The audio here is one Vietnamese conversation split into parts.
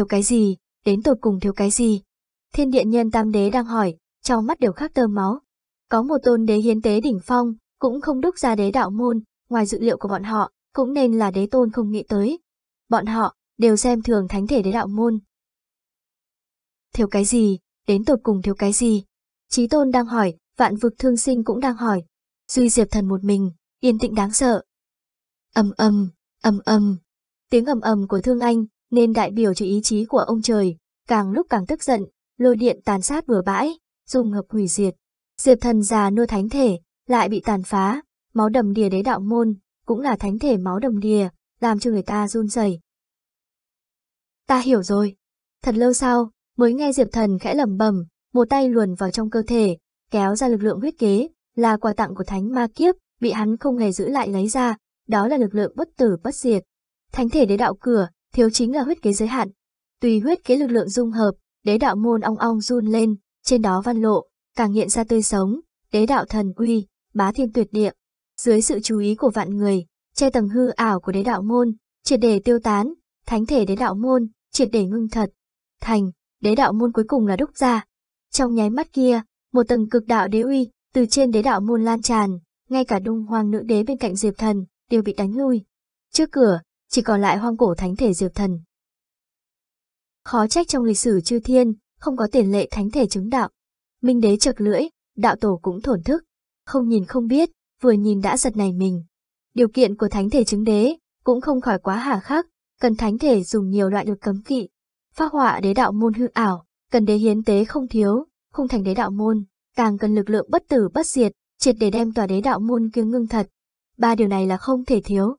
thiếu cái gì, đến tột cùng thiếu cái gì. Thiên điện nhân tam đế đang hỏi, trong mắt đều khác tơ máu. Có một tôn đế hiến tế đỉnh phong, cũng không đúc ra đế đạo môn, ngoài dự liệu của bọn họ, cũng nên là đế tôn không nghĩ tới. Bọn họ, đều xem thường thánh thể đế đạo môn. Thiếu cái gì, đến tột cùng thiếu cái gì? trí tôn đang hỏi, vạn vực thương sinh cũng đang hỏi. Duy diệp thần một mình, yên tĩnh đáng sợ. Âm âm, âm âm. Tiếng ầm ầm của thương anh, nên đại biểu cho ý chí của ông trời, càng lúc càng tức giận, lôi điện tàn sát bừa bãi, dùng ngập hủy diệt. Diệp thần già nuôi thánh thể, lại bị tàn phá, máu đầm đìa đế đạo môn, cũng là thánh thể máu đầm đìa, làm cho người ta run rẩy. Ta hiểu rồi. Thật lâu sau, mới nghe Diệp thần khẽ lẩm bẩm, một tay luồn vào trong cơ thể, kéo ra lực lượng huyết kế, là quà tặng của thánh ma kiếp, bị hắn không hề giữ lại lấy ra, đó là lực lượng bất tử bất diệt. Thánh thể đế đạo cửa, thiếu chính là huyết kế giới hạn. Tùy huyết kế lực lượng dung hợp, đế đạo môn ong ong run lên, trên đó văn lộ, càng hiện ra tươi sống, đế đạo thần uy, bá thiên tuyệt địa. Dưới sự chú ý của vạn người, che tầng hư ảo của đế đạo môn, triệt để tiêu tán, thánh thể đế đạo môn, triệt để ngưng thật. Thành, đế đạo môn cuối cùng là đúc ra. Trong nháy mắt kia, một tầng cực đạo đế uy, từ trên đế đạo môn lan tràn, ngay cả đông hoàng nữ đế bên cạnh diệp thần, đều bị đánh lui. Trước cửa, chỉ còn lại hoang cổ thánh thể diệp thần. Khó trách trong lịch sử chư thiên, không có tiền lệ thánh thể chứng đạo. Minh đế chật lưỡi, đạo tổ cũng thổn thức, không nhìn không biết, vừa nhìn đã giật này mình. Điều kiện của thánh thể chứng đế cũng không khỏi quá hà khắc, cần thánh thể dùng nhiều loại được cấm kỵ. Phát họa đế đạo môn hư ảo, cần đế hiến tế không thiếu, không thành đế đạo môn, càng cần lực lượng bất tử bất diệt, triệt để đem tòa đế đạo môn kiêng ngưng thật. Ba điều này là không thể thiếu.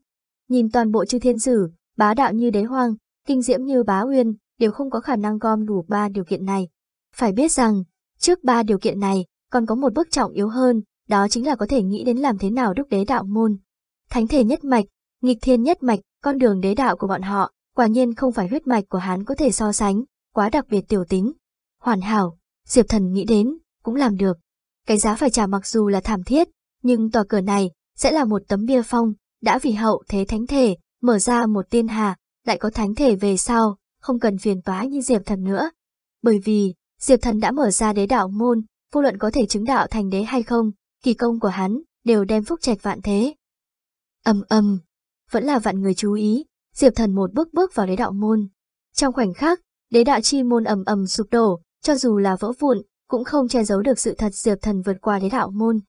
Nhìn toàn bộ chư thiên sử, bá đạo như đế hoang kinh diễm như bá uyên, đều không có khả năng gom đủ ba điều kiện này. Phải biết rằng, trước ba điều kiện này, còn có một bước trọng yếu hơn, đó chính là có thể nghĩ đến làm thế nào đúc đế đạo môn. Thánh thể nhất mạch, nghịch thiên nhất mạch, con đường đế đạo của bọn họ, quả nhiên không phải huyết mạch của hán có thể so sánh, quá đặc biệt tiểu tính. Hoàn hảo, Diệp Thần nghĩ đến, cũng làm được. Cái giá phải trả mặc dù là thảm thiết, nhưng tòa cửa này sẽ là một tấm bia phong, đã vì hậu thế thánh thể, mở ra một tiên hà, lại có thánh thể về sau, không cần phiền toái như Diệp Thần nữa. Bởi vì, Diệp Thần đã mở ra đế đạo môn, vô luận có thể chứng đạo thành đế hay không, kỳ công của hắn đều đem phúc trạch vạn thế. Âm âm, vẫn là vạn người chú ý, Diệp Thần một bước bước vào đế đạo môn. Trong khoảnh khắc, đế đạo chi môn ầm ầm sụp đổ, cho dù là vỡ vụn, cũng không che giấu được sự thật Diệp Thần vượt qua đế đạo môn.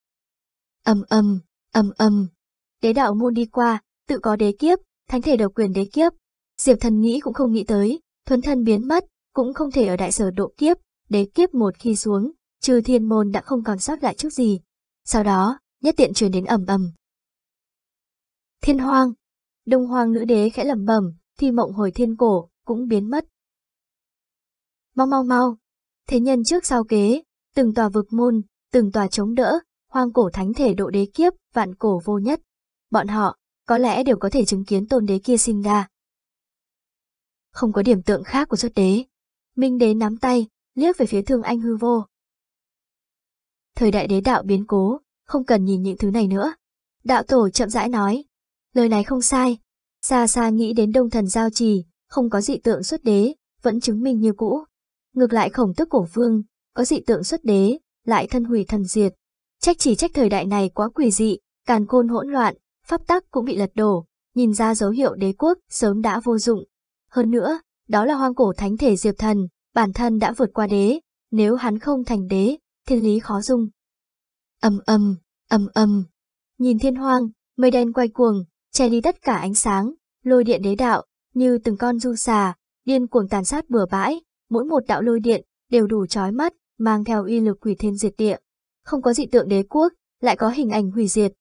Âm âm, âm âm, đế đạo môn đi qua, tự có đế kiếp, thánh thể độc quyền đế kiếp. Diệp thần nghĩ cũng không nghĩ tới, thuấn thân biến mất, cũng không thể ở đại sở độ kiếp, đế kiếp một khi xuống, trừ thiên môn đã không còn sót lại chút gì. Sau đó, nhất tiện truyền đến ầm ầm. Thiên hoang, đông hoang nữ đế khẽ lẩm bẩm, thi mộng hồi thiên cổ, cũng biến mất. Mau mau mau, thế nhân trước sau kế, từng tòa vực môn, từng tòa chống đỡ, hoang cổ thánh thể độ đế kiếp, vạn cổ vô nhất bọn họ có lẽ đều có thể chứng kiến tôn đế kia sinh ra. Không có điểm tượng khác của xuất đế. Minh đế nắm tay, liếc về phía thương anh hư vô. Thời đại đế đạo biến cố, không cần nhìn những thứ này nữa. Đạo tổ chậm rãi nói, lời này không sai. Xa xa nghĩ đến đông thần giao trì, không có dị tượng xuất đế, vẫn chứng minh như cũ. Ngược lại khổng tức cổ vương, có dị tượng xuất đế, lại thân hủy thần diệt. Trách chỉ trách thời đại này quá quỷ dị, càn khôn hỗn loạn, pháp tắc cũng bị lật đổ, nhìn ra dấu hiệu đế quốc sớm đã vô dụng. Hơn nữa, đó là hoang cổ thánh thể Diệp Thần, bản thân đã vượt qua đế, nếu hắn không thành đế, thiên lý khó dung. Âm âm, âm âm, nhìn thiên hoang, mây đen quay cuồng, che đi tất cả ánh sáng, lôi điện đế đạo, như từng con du xà, điên cuồng tàn sát bừa bãi, mỗi một đạo lôi điện đều đủ trói mắt, mang theo uy lực quỷ thiên diệt địa. Không có dị tượng đế quốc, lại có hình ảnh hủy diệt.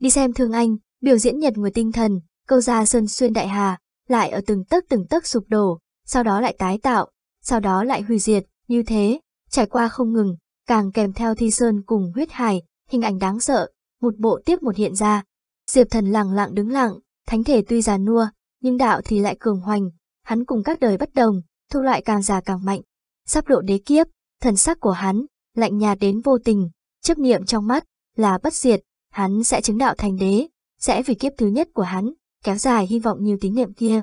Đi xem thương anh, Biểu diễn nhật nguyệt tinh thần, câu ra sơn xuyên đại hà, lại ở từng tấc từng tấc sụp đổ, sau đó lại tái tạo, sau đó lại hủy diệt, như thế, trải qua không ngừng, càng kèm theo thi sơn cùng huyết hải, hình ảnh đáng sợ, một bộ tiếp một hiện ra. Diệp thần lặng lặng đứng lặng, thánh thể tuy già nua, nhưng đạo thì lại cường hoành, hắn cùng các đời bất đồng, thu loại càng già càng mạnh. Sắp độ đế kiếp, thần sắc của hắn, lạnh nhạt đến vô tình, chấp niệm trong mắt, là bất diệt, hắn sẽ chứng đạo thành đế, sẽ vì kiếp thứ nhất của hắn, kéo dài hy vọng nhiều tín niệm kia.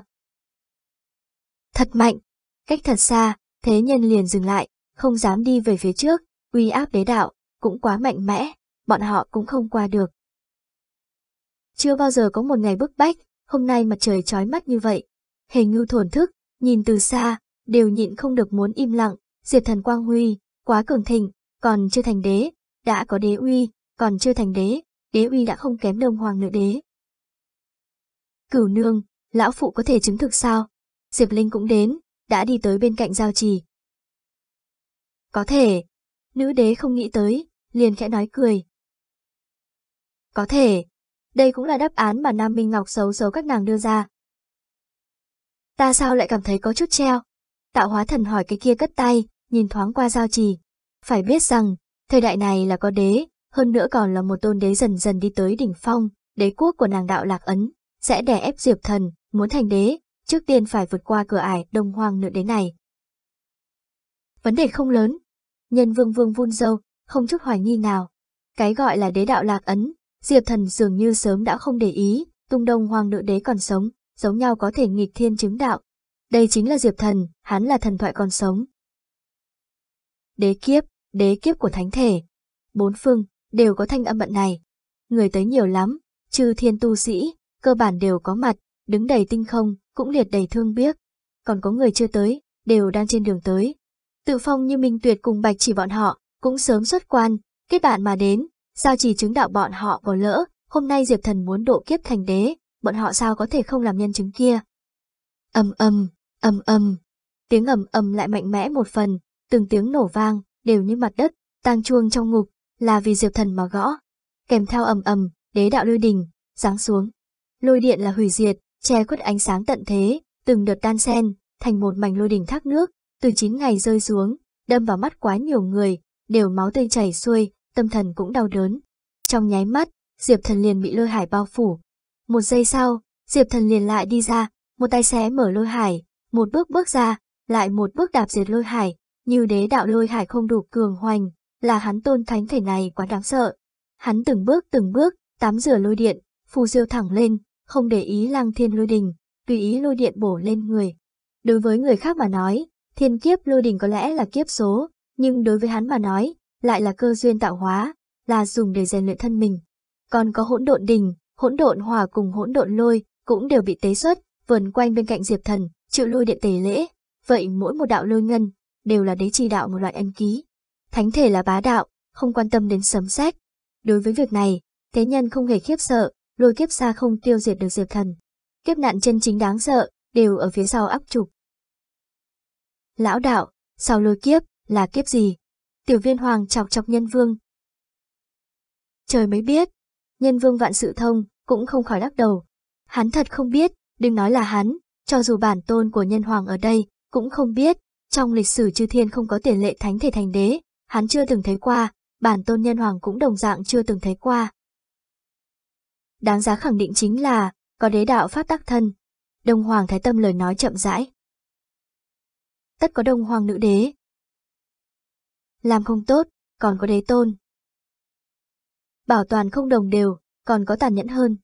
Thật mạnh, cách thật xa, thế nhân liền dừng lại, không dám đi về phía trước, uy áp đế đạo, cũng quá mạnh mẽ, bọn họ cũng không qua được. Chưa bao giờ có một ngày bức bách, hôm nay mặt trời trói mắt như vậy. Hề ngưu thổn thức, nhìn từ xa, đều nhịn không được muốn im lặng, diệt thần quang huy, quá cường thịnh, còn chưa thành đế, đã có đế uy, còn chưa thành đế, đế uy đã không kém đông hoàng nữa đế. Cửu nương, lão phụ có thể chứng thực sao? Diệp Linh cũng đến, đã đi tới bên cạnh giao trì. Có thể, nữ đế không nghĩ tới, liền khẽ nói cười. Có thể, đây cũng là đáp án mà Nam Minh Ngọc xấu xấu các nàng đưa ra. Ta sao lại cảm thấy có chút treo? Tạo hóa thần hỏi cái kia cất tay, nhìn thoáng qua giao trì. Phải biết rằng, thời đại này là có đế, hơn nữa còn là một tôn đế dần dần đi tới đỉnh phong, đế quốc của nàng đạo Lạc Ấn, sẽ đè ép Diệp Thần, muốn thành đế, trước tiên phải vượt qua cửa ải đông hoang nữ đế này. Vấn đề không lớn, nhân vương vương vun dâu, không chút hoài nghi nào. Cái gọi là đế đạo Lạc Ấn, Diệp Thần dường như sớm đã không để ý, tung đông hoang nữ đế còn sống, giống nhau có thể nghịch thiên chứng đạo. Đây chính là Diệp Thần, hắn là thần thoại còn sống. Đế kiếp, đế kiếp của thánh thể. Bốn phương, đều có thanh âm bận này. Người tới nhiều lắm, trừ thiên tu sĩ, cơ bản đều có mặt, đứng đầy tinh không, cũng liệt đầy thương biếc. Còn có người chưa tới, đều đang trên đường tới. Tự phong như Minh Tuyệt cùng Bạch chỉ bọn họ, cũng sớm xuất quan, kết bạn mà đến, sao chỉ chứng đạo bọn họ có lỡ, hôm nay Diệp Thần muốn độ kiếp thành đế, bọn họ sao có thể không làm nhân chứng kia. Âm âm, âm âm, tiếng ầm ầm lại mạnh mẽ một phần, từng tiếng nổ vang, đều như mặt đất, tang chuông trong ngục, là vì diệp thần mà gõ, kèm theo ầm ầm, đế đạo lôi đình, giáng xuống. Lôi điện là hủy diệt, che khuất ánh sáng tận thế, từng đợt tan sen, thành một mảnh lôi đình thác nước, từ chín ngày rơi xuống, đâm vào mắt quá nhiều người, đều máu tươi chảy xuôi, tâm thần cũng đau đớn. Trong nháy mắt, Diệp Thần liền bị lôi hải bao phủ. Một giây sau, Diệp Thần liền lại đi ra, một tay xé mở lôi hải, một bước bước ra, lại một bước đạp diệt lôi hải, như đế đạo lôi hải không đủ cường hoành, là hắn tôn thánh thể này quá đáng sợ. Hắn từng bước từng bước, tắm rửa lôi điện, phù diêu thẳng lên, không để ý lang thiên lôi đình, tùy ý lôi điện bổ lên người. Đối với người khác mà nói, thiên kiếp lôi đình có lẽ là kiếp số, nhưng đối với hắn mà nói, lại là cơ duyên tạo hóa, là dùng để rèn luyện thân mình. Còn có hỗn độn đình, hỗn độn hỏa cùng hỗn độn lôi cũng đều bị tế xuất, vườn quanh bên cạnh Diệp Thần, chịu lôi điện tề lễ. Vậy mỗi một đạo lôi ngân đều là đế chi đạo một loại ân ký. Thánh thể là bá đạo, không quan tâm đến sấm sét. Đối với việc này, thế nhân không hề khiếp sợ, lôi kiếp xa không tiêu diệt được diệp thần. Kiếp nạn chân chính đáng sợ, đều ở phía sau áp trục. Lão đạo, sau lôi kiếp, là kiếp gì? Tiểu viên hoàng chọc chọc nhân vương. Trời mới biết, nhân vương vạn sự thông, cũng không khỏi lắc đầu. Hắn thật không biết, đừng nói là hắn, cho dù bản tôn của nhân hoàng ở đây, cũng không biết, trong lịch sử chư thiên không có tiền lệ thánh thể thành đế, hắn chưa từng thấy qua, bản tôn nhân hoàng cũng đồng dạng chưa từng thấy qua. Đáng giá khẳng định chính là, có đế đạo pháp tác thân, Đông Hoàng Thái Tâm lời nói chậm rãi. Tất có Đông Hoàng nữ đế. Làm không tốt, còn có đế tôn. Bảo toàn không đồng đều, còn có tàn nhẫn hơn.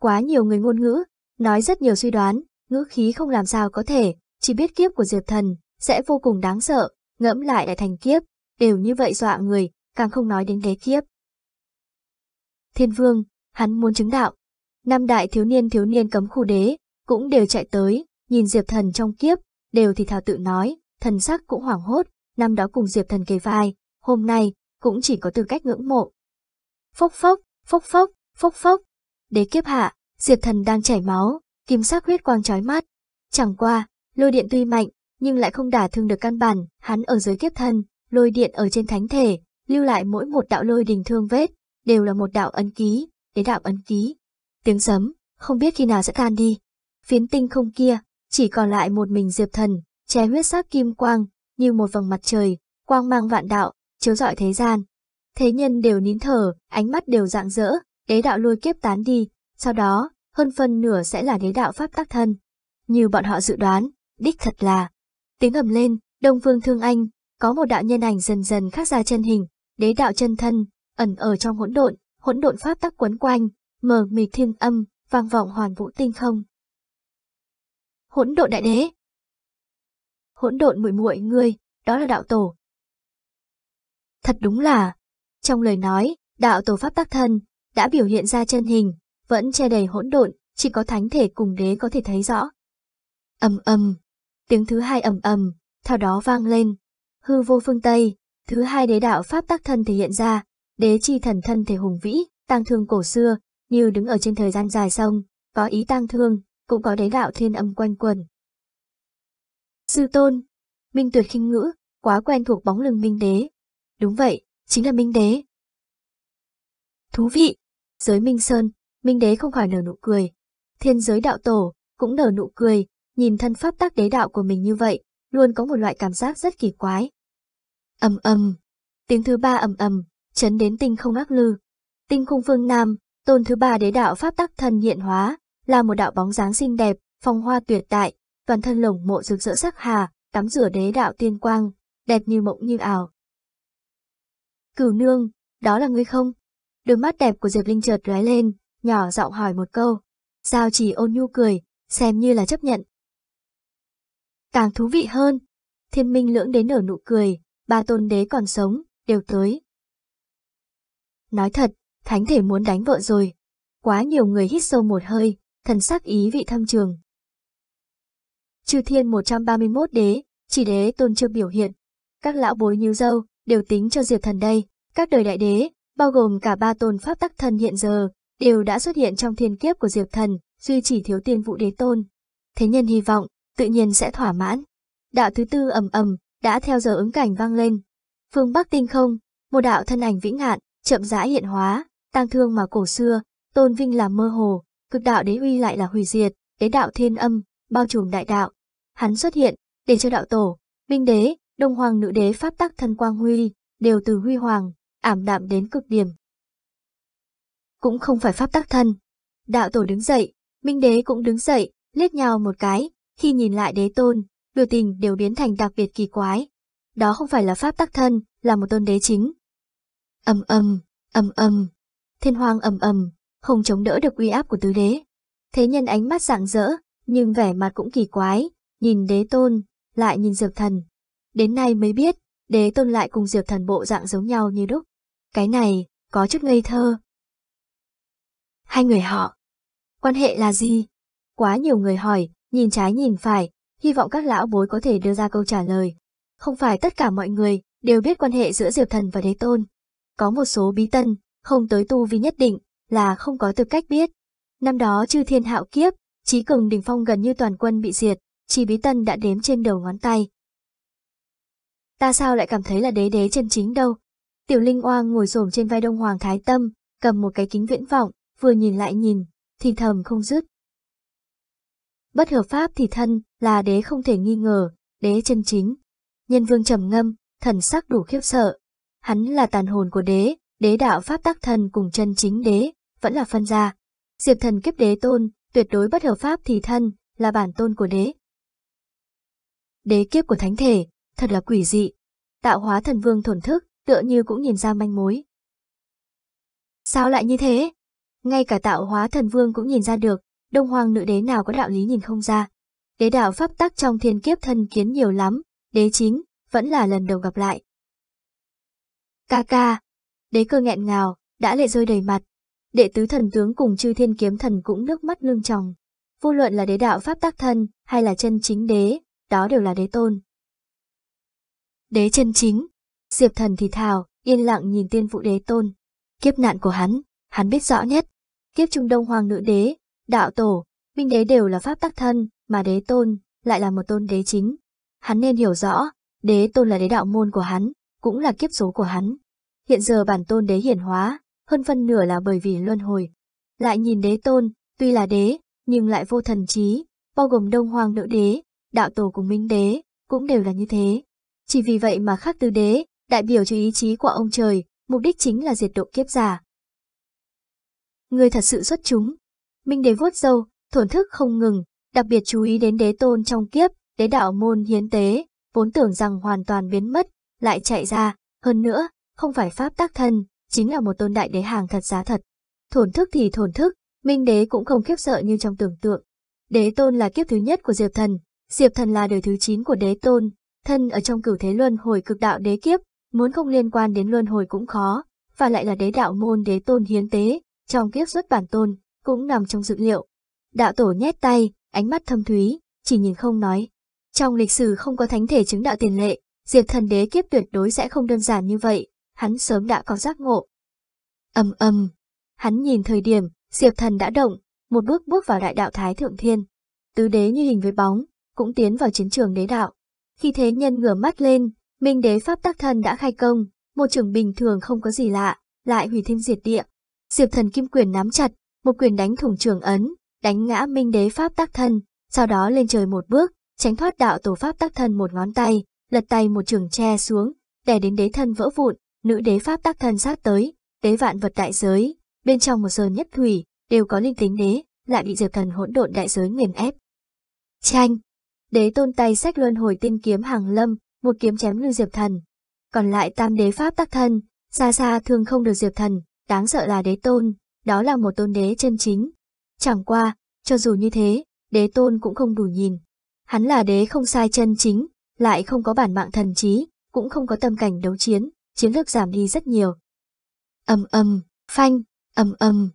Quá nhiều người ngôn ngữ, nói rất nhiều suy đoán, ngữ khí không làm sao có thể, chỉ biết kiếp của Diệp Thần, sẽ vô cùng đáng sợ, ngẫm lại lại thành kiếp, đều như vậy dọa người, càng không nói đến đế kiếp. Thiên vương, hắn muốn chứng đạo. Năm đại thiếu niên thiếu niên cấm khu đế, cũng đều chạy tới, nhìn Diệp Thần trong kiếp, đều thì thào tự nói, thần sắc cũng hoảng hốt, năm đó cùng Diệp Thần kề vai, hôm nay, cũng chỉ có tư cách ngưỡng mộ. Phốc phốc, phốc phốc, phốc phốc, đế kiếp hạ, Diệp Thần đang chảy máu, kim sắc huyết quang chói mắt. Chẳng qua, lôi điện tuy mạnh, nhưng lại không đả thương được căn bản, hắn ở dưới kiếp thân, lôi điện ở trên thánh thể, lưu lại mỗi một đạo lôi đình thương vết, đều là một đạo ấn ký, đế đạo ấn ký. Tiếng sấm, không biết khi nào sẽ tan đi. Phiến tinh không kia, chỉ còn lại một mình diệp thần, che huyết sắc kim quang, như một vầng mặt trời, quang mang vạn đạo, chiếu rọi thế gian. Thế nhân đều nín thở, ánh mắt đều rạng rỡ, đế đạo lôi kiếp tán đi, sau đó, hơn phân nửa sẽ là đế đạo pháp tác thân. Như bọn họ dự đoán, đích thật là. Tiếng ầm lên, Đông Phương Thương Anh, có một đạo nhân ảnh dần dần khắc ra chân hình, đế đạo chân thân, ẩn ở trong hỗn độn, hỗn độn pháp tắc quấn quanh, mờ mịt thiên âm, vang vọng hoàn vũ tinh không. Hỗn độn đại đế. Hỗn độn muội muội ngươi, đó là đạo tổ. Thật đúng là, trong lời nói, đạo tổ pháp tắc thân đã biểu hiện ra chân hình, vẫn che đầy hỗn độn, chỉ có thánh thể cùng đế có thể thấy rõ. Ầm ầm, tiếng thứ hai ầm ầm, theo đó vang lên, hư vô phương Tây, thứ hai đế đạo pháp tác thân thể hiện ra, đế chi thần thân thể hùng vĩ, tăng thương cổ xưa, như đứng ở trên thời gian dài sông, có ý tăng thương, cũng có đế đạo thiên âm quanh quần. Sư tôn, Minh Tuyệt khinh ngữ, quá quen thuộc bóng lưng Minh Đế. Đúng vậy, chính là Minh Đế. Thú vị, giới Minh Sơn, Minh Đế không khỏi nở nụ cười. Thiên giới đạo tổ, cũng nở nụ cười, nhìn thân pháp tác đế đạo của mình như vậy, luôn có một loại cảm giác rất kỳ quái. ầm ầm, tiếng thứ ba ầm ầm, chấn đến tinh không ác lư. Tinh khung phương Nam, tôn thứ ba đế đạo pháp tắc thần hiện hóa, là một đạo bóng dáng xinh đẹp, phong hoa tuyệt đại, toàn thân lồng mộ rực rỡ sắc hà, tắm rửa đế đạo tiên quang, đẹp như mộng như ảo. Cửu nương, đó là ngươi không? Đôi mắt đẹp của Diệp Linh chợt lóe lên, nhỏ giọng hỏi một câu. Sao chỉ ôn nhu cười, xem như là chấp nhận, càng thú vị hơn. Thiên minh lưỡng đến nở nụ cười, ba tôn đế còn sống, đều tới. Nói thật, thánh thể muốn đánh vợ rồi. Quá nhiều người hít sâu một hơi, thần sắc ý vị thâm trường. Chư thiên 131 đế, chỉ đế tôn chưa biểu hiện. Các lão bối như dâu, đều tính cho diệp thần đây. Các đời đại đế, bao gồm cả ba tôn pháp tắc thần hiện giờ, đều đã xuất hiện trong thiên kiếp của diệp thần, duy chỉ thiếu tiên vụ đế tôn. Thế nhân hy vọng, tự nhiên sẽ thỏa mãn. Đạo thứ tư ầm ầm đã theo giờ ứng cảnh vang lên. Phương Bắc tinh không, một đạo thân ảnh vĩnh hạn, chậm rãi hiện hóa, tang thương mà cổ xưa, tôn vinh là mơ hồ, cực đạo đế uy lại là hủy diệt, đế đạo thiên âm, bao trùm đại đạo. Hắn xuất hiện, để cho đạo tổ, minh đế, đông hoàng nữ đế pháp tắc thân quang huy, đều từ huy hoàng, ảm đạm đến cực điểm. Cũng không phải pháp tắc thân. Đạo tổ đứng dậy, minh đế cũng đứng dậy, liếc nhau một cái, khi nhìn lại đế tôn, biểu tình đều biến thành đặc biệt kỳ quái. Đó không phải là pháp tắc thân, là một tôn đế chính. Âm âm, âm âm, thiên hoang ầm ầm, không chống đỡ được uy áp của tứ đế. Thế nhân ánh mắt rạng rỡ, nhưng vẻ mặt cũng kỳ quái, nhìn đế tôn, lại nhìn diệp thần. Đến nay mới biết, đế tôn lại cùng diệp thần bộ dạng giống nhau như đúc. Cái này, có chút ngây thơ. Hai người họ, quan hệ là gì? Quá nhiều người hỏi, nhìn trái nhìn phải, hy vọng các lão bối có thể đưa ra câu trả lời. Không phải tất cả mọi người đều biết quan hệ giữa Diệp Thần và Đế Tôn. Có một số bí tân, không tới tu vì nhất định, là không có tư cách biết. Năm đó chư thiên hạo kiếp, trí cường đỉnh phong gần như toàn quân bị diệt, chỉ bí tân đã đếm trên đầu ngón tay. Ta sao lại cảm thấy là đế đế chân chính đâu? Tiểu Linh Oang ngồi xổm trên vai Đông Hoàng Thái Tâm, cầm một cái kính viễn vọng, vừa nhìn lại nhìn, thì thầm không dứt. Bất hợp pháp thì thân là đế không thể nghi ngờ, đế chân chính. Nhân vương trầm ngâm, thần sắc đủ khiếp sợ. Hắn là tàn hồn của đế, đế đạo pháp tác thần cùng chân chính đế, vẫn là phân ra. Diệp thần kiếp đế tôn, tuyệt đối bất hợp pháp thì thân, là bản tôn của đế. Đế kiếp của thánh thể, thật là quỷ dị. Tạo hóa thần vương thổn thức, tựa như cũng nhìn ra manh mối. Sao lại như thế? Ngay cả tạo hóa thần vương cũng nhìn ra được, đông hoàng nữ đế nào có đạo lý nhìn không ra. Đế đạo pháp tắc trong thiên kiếp thân kiến nhiều lắm, đế chính, vẫn là lần đầu gặp lại. Ca ca, đế cơ nghẹn ngào, đã lệ rơi đầy mặt. Đệ tứ thần tướng cùng chư thiên kiếm thần cũng nước mắt lưng tròng. Vô luận là đế đạo pháp tắc thân, hay là chân chính đế, đó đều là đế tôn. Đế chân chính, diệp thần thì thào, yên lặng nhìn tiên vụ đế tôn. Kiếp nạn của hắn, hắn biết rõ nhất. Kiếp trung đông hoàng nữ đế, Đạo tổ, minh đế đều là pháp tắc thân, mà đế tôn lại là một tôn đế chính. Hắn nên hiểu rõ, đế tôn là đế đạo môn của hắn, cũng là kiếp số của hắn. Hiện giờ bản tôn đế hiển hóa, hơn phân nửa là bởi vì luân hồi. Lại nhìn đế tôn, tuy là đế, nhưng lại vô thần trí, bao gồm đông hoàng nữ đế, đạo tổ cùng minh đế, cũng đều là như thế. Chỉ vì vậy mà khác tứ đế, đại biểu cho ý chí của ông trời, mục đích chính là diệt độ kiếp giả. Người thật sự xuất chúng, Minh đế vuốt râu, thổn thức không ngừng, đặc biệt chú ý đến đế tôn trong kiếp, đế đạo môn hiến tế, vốn tưởng rằng hoàn toàn biến mất, lại chạy ra, hơn nữa, không phải pháp tác thân, chính là một tôn đại đế hàng thật giá thật. Thổn thức thì thổn thức, Minh đế cũng không khiếp sợ như trong tưởng tượng. Đế tôn là kiếp thứ nhất của Diệp Thần, Diệp Thần là đời thứ 9 của đế tôn, thân ở trong cửu thế luân hồi cực đạo đế kiếp, muốn không liên quan đến luân hồi cũng khó, và lại là đế đạo môn đế tôn hiến tế, trong kiếp xuất bản tôn, cũng nằm trong dự liệu. Đạo tổ nhét tay, ánh mắt thâm thúy, chỉ nhìn không nói. Trong lịch sử không có thánh thể chứng đạo tiền lệ, diệt thần đế kiếp tuyệt đối sẽ không đơn giản như vậy, hắn sớm đã có giác ngộ. Âm âm, hắn nhìn thời điểm, diệp thần đã động, một bước bước vào đại đạo Thái Thượng Thiên. Tứ đế như hình với bóng, cũng tiến vào chiến trường đế đạo. Khi thế nhân ngửa mắt lên, minh đế pháp tác thần đã khai công, một trường bình thường không có gì lạ, lại hủy thiên diệt địa. Diệp thần kim quyền nắm chặt, một quyền đánh thủng trường ấn, đánh ngã minh đế pháp tác thân, sau đó lên trời một bước, tránh thoát đạo tổ pháp tác thân một ngón tay, lật tay một trường tre xuống, đè đến đế thân vỡ vụn, nữ đế pháp tác thân sát tới, đế vạn vật đại giới, bên trong một sơn nhất thủy, đều có linh tính đế, lại bị diệp thần hỗn độn đại giới nghiền ép. Tranh Đế tôn tay sách luân hồi tiên kiếm hàng lâm, một kiếm chém lưu diệp thần. Còn lại tam đế pháp tác thân, xa xa thường không được diệp thần, đáng sợ là đế tôn, đó là một tôn đế chân chính. Chẳng qua, cho dù như thế, đế tôn cũng không đủ nhìn. Hắn là đế không sai chân chính, lại không có bản mạng thần trí, cũng không có tâm cảnh đấu chiến, chiến lược giảm đi rất nhiều. Ầm ầm, phanh, ầm ầm.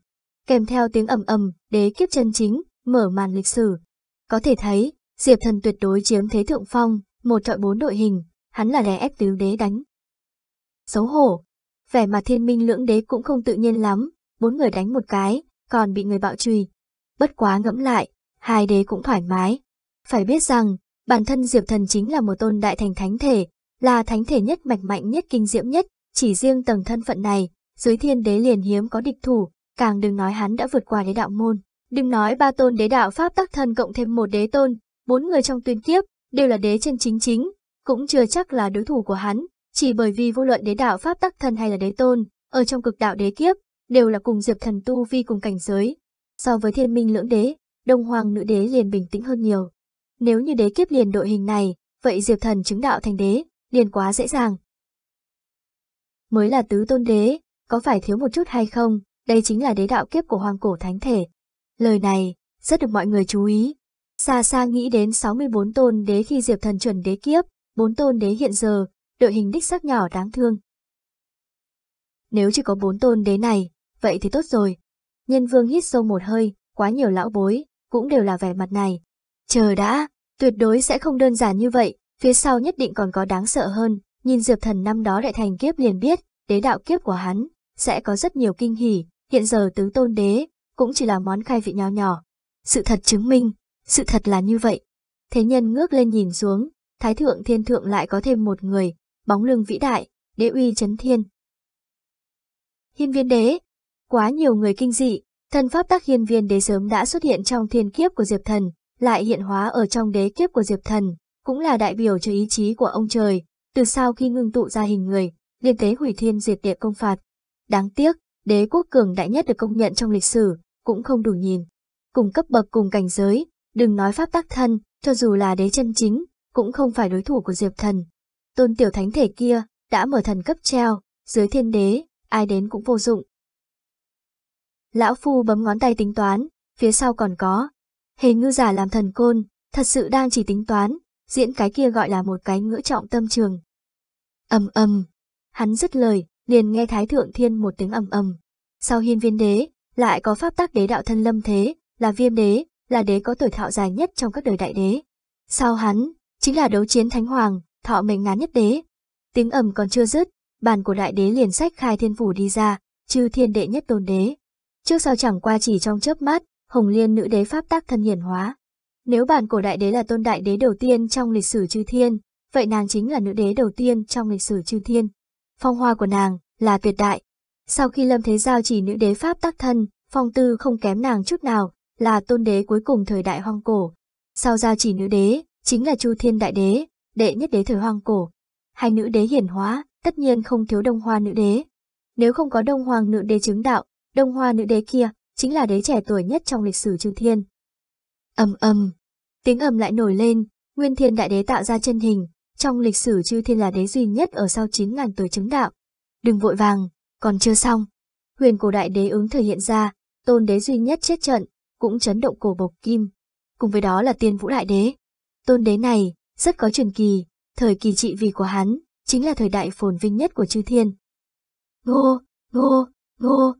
Kèm theo tiếng ầm ầm, đế kiếp chân chính mở màn lịch sử. Có thể thấy, Diệp Thần tuyệt đối chiếm thế thượng phong, một trọi bốn đội hình, hắn là đè ép tứ đế đánh. Xấu hổ, vẻ mặt thiên minh lưỡng đế cũng không tự nhiên lắm, bốn người đánh một cái, còn bị người bạo trùy. Bất quá ngẫm lại, hai đế cũng thoải mái. Phải biết rằng, bản thân Diệp Thần chính là một tôn đại thành thánh thể, là thánh thể nhất mạch mạnh nhất kinh diễm nhất, chỉ riêng tầng thân phận này, dưới thiên đế liền hiếm có địch thủ, càng đừng nói hắn đã vượt qua đế đạo môn. Đừng nói ba tôn đế đạo pháp tắc thân cộng thêm một đế tôn, bốn người trong tuyên kiếp, đều là đế chân chính chính, cũng chưa chắc là đối thủ của hắn, chỉ bởi vì vô luận đế đạo pháp tắc thân hay là đế tôn, ở trong cực đạo đế kiếp, đều là cùng Diệp Thần tu vi cùng cảnh giới. So với thiên minh lưỡng đế, đông hoàng nữ đế liền bình tĩnh hơn nhiều. Nếu như đế kiếp liền đội hình này, vậy Diệp Thần chứng đạo thành đế, liền quá dễ dàng. Mới là tứ tôn đế, có phải thiếu một chút hay không, đây chính là đế đạo kiếp của hoàng cổ thánh thể. Lời này, rất được mọi người chú ý. Xa xa nghĩ đến 64 tôn đế khi Diệp Thần chuẩn đế kiếp, 4 tôn đế hiện giờ, đội hình đích sắc nhỏ đáng thương. Nếu chỉ có 4 tôn đế này, vậy thì tốt rồi. Nhân vương hít sâu một hơi, quá nhiều lão bối, cũng đều là vẻ mặt này. Chờ đã, tuyệt đối sẽ không đơn giản như vậy, phía sau nhất định còn có đáng sợ hơn, nhìn diệp thần năm đó đại thành kiếp liền biết, đế đạo kiếp của hắn, sẽ có rất nhiều kinh hỉ, hiện giờ tứ tôn đế, cũng chỉ là món khai vị nhỏ nhỏ. Sự thật chứng minh, sự thật là như vậy. Thế nhân ngước lên nhìn xuống, thái thượng thiên thượng lại có thêm một người, bóng lưng vĩ đại, đế uy chấn thiên. Hiên viên đế, quá nhiều người kinh dị, thân pháp tác hiên viên đế sớm đã xuất hiện trong thiên kiếp của Diệp Thần, lại hiện hóa ở trong đế kiếp của Diệp Thần, cũng là đại biểu cho ý chí của ông trời, từ sau khi ngưng tụ ra hình người, liên tế hủy thiên diệt địa công phạt. Đáng tiếc, đế quốc cường đại nhất được công nhận trong lịch sử, cũng không đủ nhìn. Cùng cấp bậc cùng cảnh giới, đừng nói pháp tác thân, cho dù là đế chân chính, cũng không phải đối thủ của Diệp Thần. Tôn tiểu thánh thể kia, đã mở thần cấp treo, dưới thiên đế, ai đến cũng vô dụng, Lão Phu bấm ngón tay tính toán, phía sau còn có. Hề ngư giả làm thần côn, thật sự đang chỉ tính toán, diễn cái kia gọi là một cái ngữ trọng tâm trường. ầm ầm, hắn dứt lời, liền nghe Thái Thượng Thiên một tiếng ầm ầm. Sau hiên viên đế, lại có pháp tắc đế đạo thân lâm thế, là viêm đế, là đế có tuổi thọ dài nhất trong các đời đại đế. Sau hắn, chính là đấu chiến thánh hoàng, thọ mệnh ngán nhất đế. Tiếng ầm còn chưa dứt, bàn của đại đế liền sách khai thiên phủ đi ra, chư thiên đệ nhất tôn đế. Trước sau chẳng qua chỉ trong chớp mắt, Hồng Liên nữ đế pháp tác thân hiển hóa. Nếu bản cổ đại đế là tôn đại đế đầu tiên trong lịch sử chư thiên, vậy nàng chính là nữ đế đầu tiên trong lịch sử chư thiên. Phong hoa của nàng là tuyệt đại. Sau khi Lâm Thế Giao chỉ nữ đế pháp tác thân, phong tư không kém nàng chút nào, là tôn đế cuối cùng thời đại hoang cổ. Sau giao chỉ nữ đế, chính là Chu Thiên đại đế, đệ nhất đế thời hoang cổ. Hai nữ đế hiển hóa, tất nhiên không thiếu Đông Hoa nữ đế. Nếu không có Đông Hoàng nữ đế chứng đạo, Đông Hoa nữ đế kia chính là đế trẻ tuổi nhất trong lịch sử chư thiên. Ầm ầm, tiếng ầm lại nổi lên, Nguyên Thiên đại đế tạo ra chân hình, trong lịch sử chư thiên là đế duy nhất ở sau 9000 tuổi chứng đạo. Đừng vội vàng, còn chưa xong. Huyền cổ đại đế ứng thể hiện ra, tôn đế duy nhất chết trận, cũng chấn động cổ bộc kim. Cùng với đó là tiên vũ đại đế. Tôn đế này, rất có truyền kỳ, thời kỳ trị vì của hắn, chính là thời đại phồn vinh nhất của chư thiên. Ngô, ngô, ngô,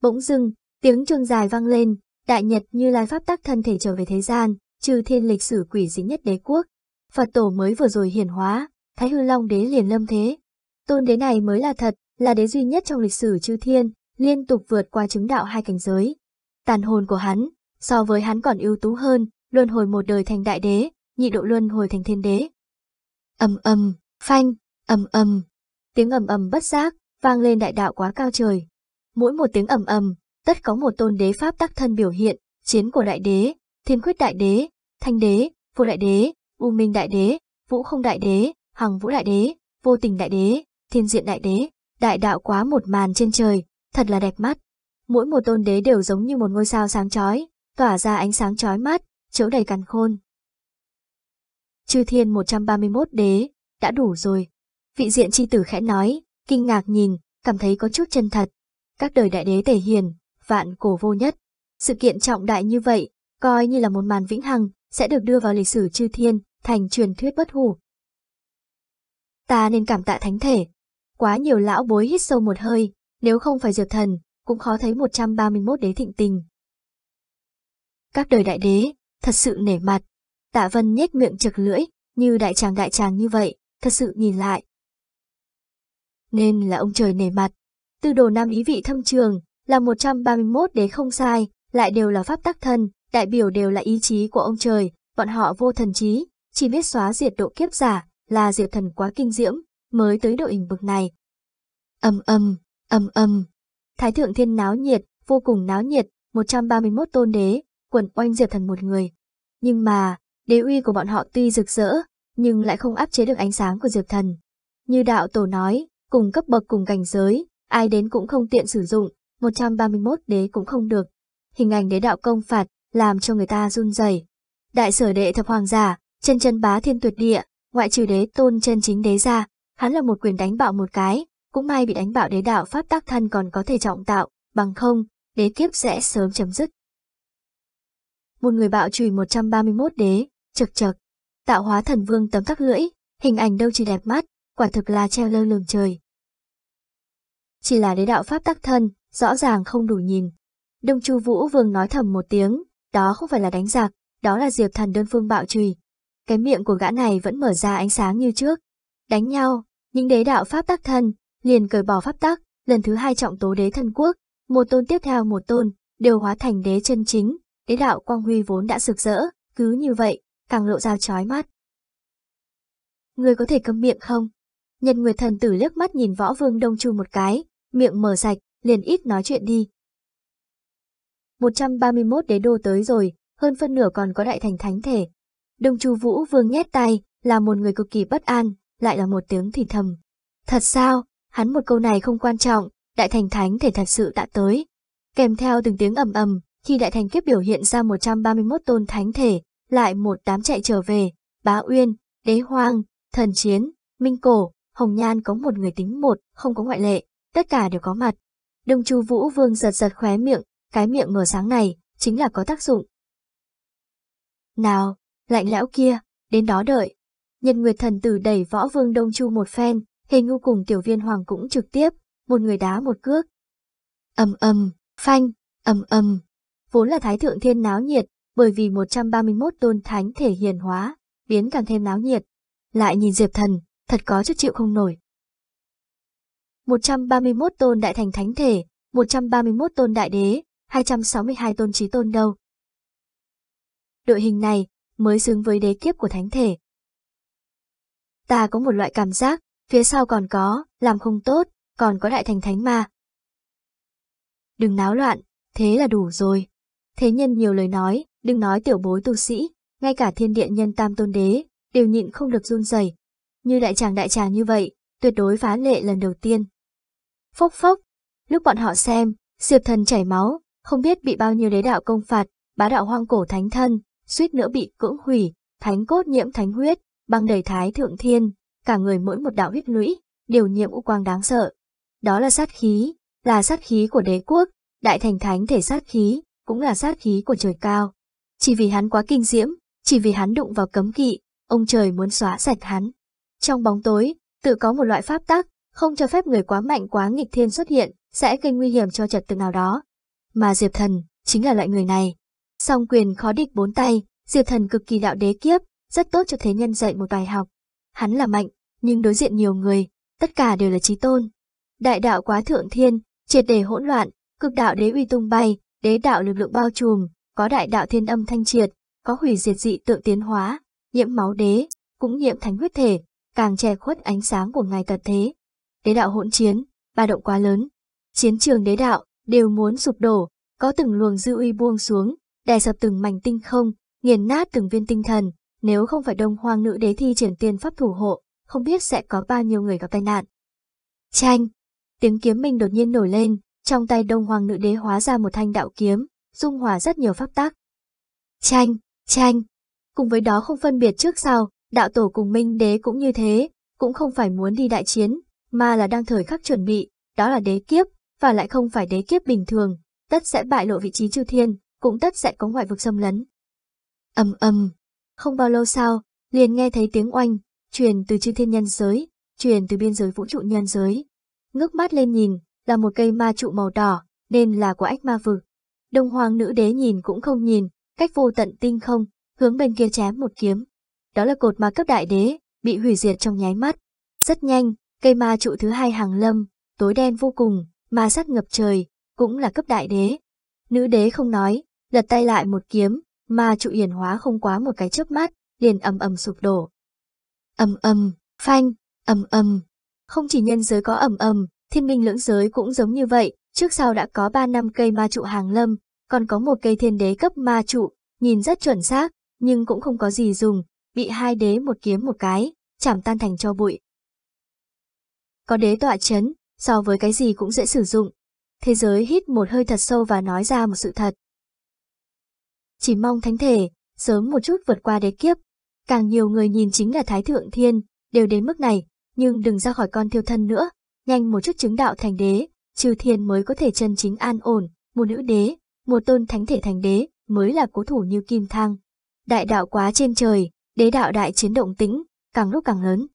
Bỗng dưng, tiếng chuông dài vang lên, đại nhật như lai pháp tắc thân thể trở về thế gian, trừ thiên lịch sử quỷ dị nhất đế quốc. Phật tổ mới vừa rồi hiển hóa, Thái Hư Long đế liền lâm thế. Tôn đế này mới là thật, là đế duy nhất trong lịch sử chư thiên, liên tục vượt qua chứng đạo hai cảnh giới. Tàn hồn của hắn, so với hắn còn ưu tú hơn, luân hồi một đời thành đại đế, nhị độ luân hồi thành thiên đế. Ầm ầm, phanh, ầm ầm. Tiếng ầm ầm bất giác vang lên đại đạo quá cao trời, mỗi một tiếng ầm ầm, tất có một tôn đế pháp tác thân biểu hiện, chiến của đại đế, thiên quyết đại đế, thanh đế, vô đại đế, u minh đại đế, vũ không đại đế, hằng vũ đại đế, vô tình đại đế, thiên diện đại đế, đại đạo quá một màn trên trời, thật là đẹp mắt. Mỗi một tôn đế đều giống như một ngôi sao sáng chói, tỏa ra ánh sáng chói mắt, chiếu đầy càn khôn. Chư thiên 131 đế, đã đủ rồi. Vị diện chi tử khẽ nói, kinh ngạc nhìn, cảm thấy có chút chân thật các đời đại đế tề hiền, vạn cổ vô nhất. Sự kiện trọng đại như vậy, coi như là một màn vĩnh hằng, sẽ được đưa vào lịch sử chư thiên, thành truyền thuyết bất hủ. Ta nên cảm tạ thánh thể. Quá nhiều lão bối hít sâu một hơi, nếu không phải diệt thần, cũng khó thấy 131 đế thịnh tình. Các đời đại đế, thật sự nể mặt. Tạ Vân nhếch miệng trực lưỡi, như đại tràng đại tràng như vậy, thật sự nhìn lại. Nên là ông trời nể mặt, Tư đồ nam ý vị thâm trường, là 131 đế không sai, lại đều là pháp tắc thân, đại biểu đều là ý chí của ông trời, bọn họ vô thần trí, chỉ biết xóa diệt độ kiếp giả, là diệt thần quá kinh diễm, mới tới độ hình bực này. Âm âm, âm âm. Thái thượng thiên náo nhiệt, vô cùng náo nhiệt, 131 tôn đế, quần oanh diệt thần một người. Nhưng mà, đế uy của bọn họ tuy rực rỡ, nhưng lại không áp chế được ánh sáng của diệp thần. Như đạo tổ nói, cùng cấp bậc cùng cảnh giới, ai đến cũng không tiện sử dụng, 131 đế cũng không được. Hình ảnh đế đạo công phạt, làm cho người ta run rẩy. Đại sở đệ thập hoàng giả, chân chân bá thiên tuyệt địa, ngoại trừ đế tôn chân chính đế ra, hắn là một quyền đánh bạo một cái, cũng may bị đánh bạo đế đạo pháp tác thân còn có thể trọng tạo, bằng không, đế kiếp sẽ sớm chấm dứt. Một người bạo chùy 131 đế, chật chật tạo hóa thần vương tấm tắc lưỡi, hình ảnh đâu chỉ đẹp mắt, quả thực là treo lơ lường trời. Chỉ là đế đạo pháp tắc thân, rõ ràng không đủ nhìn. Đông Chu Vũ Vương nói thầm một tiếng, đó không phải là đánh giặc, đó là Diệp Thần đơn phương bạo trùy. Cái miệng của gã này vẫn mở ra ánh sáng như trước. Đánh nhau, những đế đạo pháp tắc thân, liền cởi bỏ pháp tắc, lần thứ hai trọng tố đế thân quốc, một tôn tiếp theo một tôn, đều hóa thành đế chân chính, đế đạo quang huy vốn đã sực rỡ, cứ như vậy, càng lộ ra chói mắt. Người có thể câm miệng không? nhân Nguyệt Thần tử liếc mắt nhìn Võ Vương Đông Chu một cái, miệng mở sạch, liền ít nói chuyện đi. 131 đế đô tới rồi, hơn phân nửa còn có đại thành thánh thể. Đông Chu Vũ Vương nhét tay, là một người cực kỳ bất an, lại là một tiếng thì thầm. Thật sao, hắn một câu này không quan trọng, đại thành thánh thể thật sự đã tới. Kèm theo từng tiếng ầm ầm, khi đại thành kiếp biểu hiện ra 131 tôn thánh thể, lại một đám chạy trở về, bá uyên, đế hoang, thần chiến, minh cổ, hồng nhan có một người tính một, không có ngoại lệ tất cả đều có mặt. Đông Chu Vũ Vương giật giật khóe miệng, cái miệng mở sáng này, chính là có tác dụng. Nào, lạnh lẽo kia, đến đó đợi. Nhân Nguyệt Thần Tử đẩy võ vương Đông Chu một phen, Hề ngu cùng tiểu viên hoàng cũng trực tiếp, một người đá một cước. ầm ầm, phanh, ầm ầm. Vốn là thái thượng thiên náo nhiệt, bởi vì 131 tôn thánh thể hiền hóa, biến càng thêm náo nhiệt. Lại nhìn Diệp Thần, thật có chút chịu không nổi. 131 tôn đại thành thánh thể, 131 tôn đại đế, 262 tôn trí tôn đâu. Đội hình này mới xứng với đế kiếp của thánh thể. Ta có một loại cảm giác, phía sau còn có, làm không tốt, còn có đại thành thánh mà. Đừng náo loạn, thế là đủ rồi. Thế nhân nhiều lời nói, đừng nói tiểu bối tu sĩ, ngay cả thiên điện nhân tam tôn đế, đều nhịn không được run rẩy Như đại tràng đại tràng như vậy, tuyệt đối phá lệ lần đầu tiên. Phốc phốc, lúc bọn họ xem, Diệp Thần chảy máu, không biết bị bao nhiêu đế đạo công phạt, bá đạo hoang cổ thánh thân, suýt nữa bị cưỡng hủy, thánh cốt nhiễm thánh huyết, băng đầy thái thượng thiên, cả người mỗi một đạo huyết lũy, đều nhiễm u quang đáng sợ. Đó là sát khí, là sát khí của đế quốc, đại thành thánh thể sát khí, cũng là sát khí của trời cao. Chỉ vì hắn quá kinh diễm, chỉ vì hắn đụng vào cấm kỵ, ông trời muốn xóa sạch hắn. Trong bóng tối, tự có một loại pháp tắc, không cho phép người quá mạnh quá nghịch thiên xuất hiện, sẽ gây nguy hiểm cho trật tự nào đó. Mà Diệp Thần chính là loại người này. Song quyền khó địch bốn tay, Diệp Thần cực kỳ đạo đế kiếp, rất tốt cho thế nhân dạy một bài học. Hắn là mạnh, nhưng đối diện nhiều người, tất cả đều là trí tôn. Đại đạo quá thượng thiên, triệt đề hỗn loạn, cực đạo đế uy tung bay, đế đạo lực lượng bao trùm, có đại đạo thiên âm thanh triệt, có hủy diệt dị tượng tiến hóa, nhiễm máu đế, cũng nhiễm thánh huyết thể, càng che khuất ánh sáng của ngài tật thế đế đạo hỗn chiến, ba động quá lớn. Chiến trường đế đạo đều muốn sụp đổ, có từng luồng dư uy buông xuống, đè sập từng mảnh tinh không, nghiền nát từng viên tinh thần, nếu không phải đông hoang nữ đế thi triển tiên pháp thủ hộ, không biết sẽ có bao nhiêu người gặp tai nạn. Chanh! Tiếng kiếm mình đột nhiên nổi lên, trong tay đông hoang nữ đế hóa ra một thanh đạo kiếm, dung hòa rất nhiều pháp tác. Chanh! Chanh! Cùng với đó không phân biệt trước sau, đạo tổ cùng minh đế cũng như thế, cũng không phải muốn đi đại chiến, mà là đang thời khắc chuẩn bị, đó là đế kiếp, và lại không phải đế kiếp bình thường, tất sẽ bại lộ vị trí chư thiên, cũng tất sẽ có ngoại vực xâm lấn. âm âm không bao lâu sau, liền nghe thấy tiếng oanh, truyền từ chư thiên nhân giới, truyền từ biên giới vũ trụ nhân giới. Ngước mắt lên nhìn, là một cây ma trụ màu đỏ, nên là của ách ma vực. Đông hoàng nữ đế nhìn cũng không nhìn, cách vô tận tinh không, hướng bên kia chém một kiếm. Đó là cột ma cấp đại đế, bị hủy diệt trong nháy mắt. Rất nhanh, Cây ma trụ thứ hai hàng lâm, tối đen vô cùng, ma sát ngập trời, cũng là cấp đại đế. Nữ đế không nói, lật tay lại một kiếm, ma trụ hiển hóa không quá một cái chớp mắt, liền ầm ầm sụp đổ. Ầm ầm, phanh, ầm ầm. Không chỉ nhân giới có ầm ầm, thiên minh lưỡng giới cũng giống như vậy, trước sau đã có 3 năm cây ma trụ hàng lâm, còn có một cây thiên đế cấp ma trụ, nhìn rất chuẩn xác, nhưng cũng không có gì dùng, bị hai đế một kiếm một cái, chảm tan thành cho bụi có đế tọa chấn, so với cái gì cũng dễ sử dụng. Thế giới hít một hơi thật sâu và nói ra một sự thật. Chỉ mong thánh thể, sớm một chút vượt qua đế kiếp. Càng nhiều người nhìn chính là Thái Thượng Thiên, đều đến mức này, nhưng đừng ra khỏi con thiêu thân nữa, nhanh một chút chứng đạo thành đế, trừ thiên mới có thể chân chính an ổn, một nữ đế, một tôn thánh thể thành đế, mới là cố thủ như kim thang. Đại đạo quá trên trời, đế đạo đại chiến động tĩnh, càng lúc càng lớn.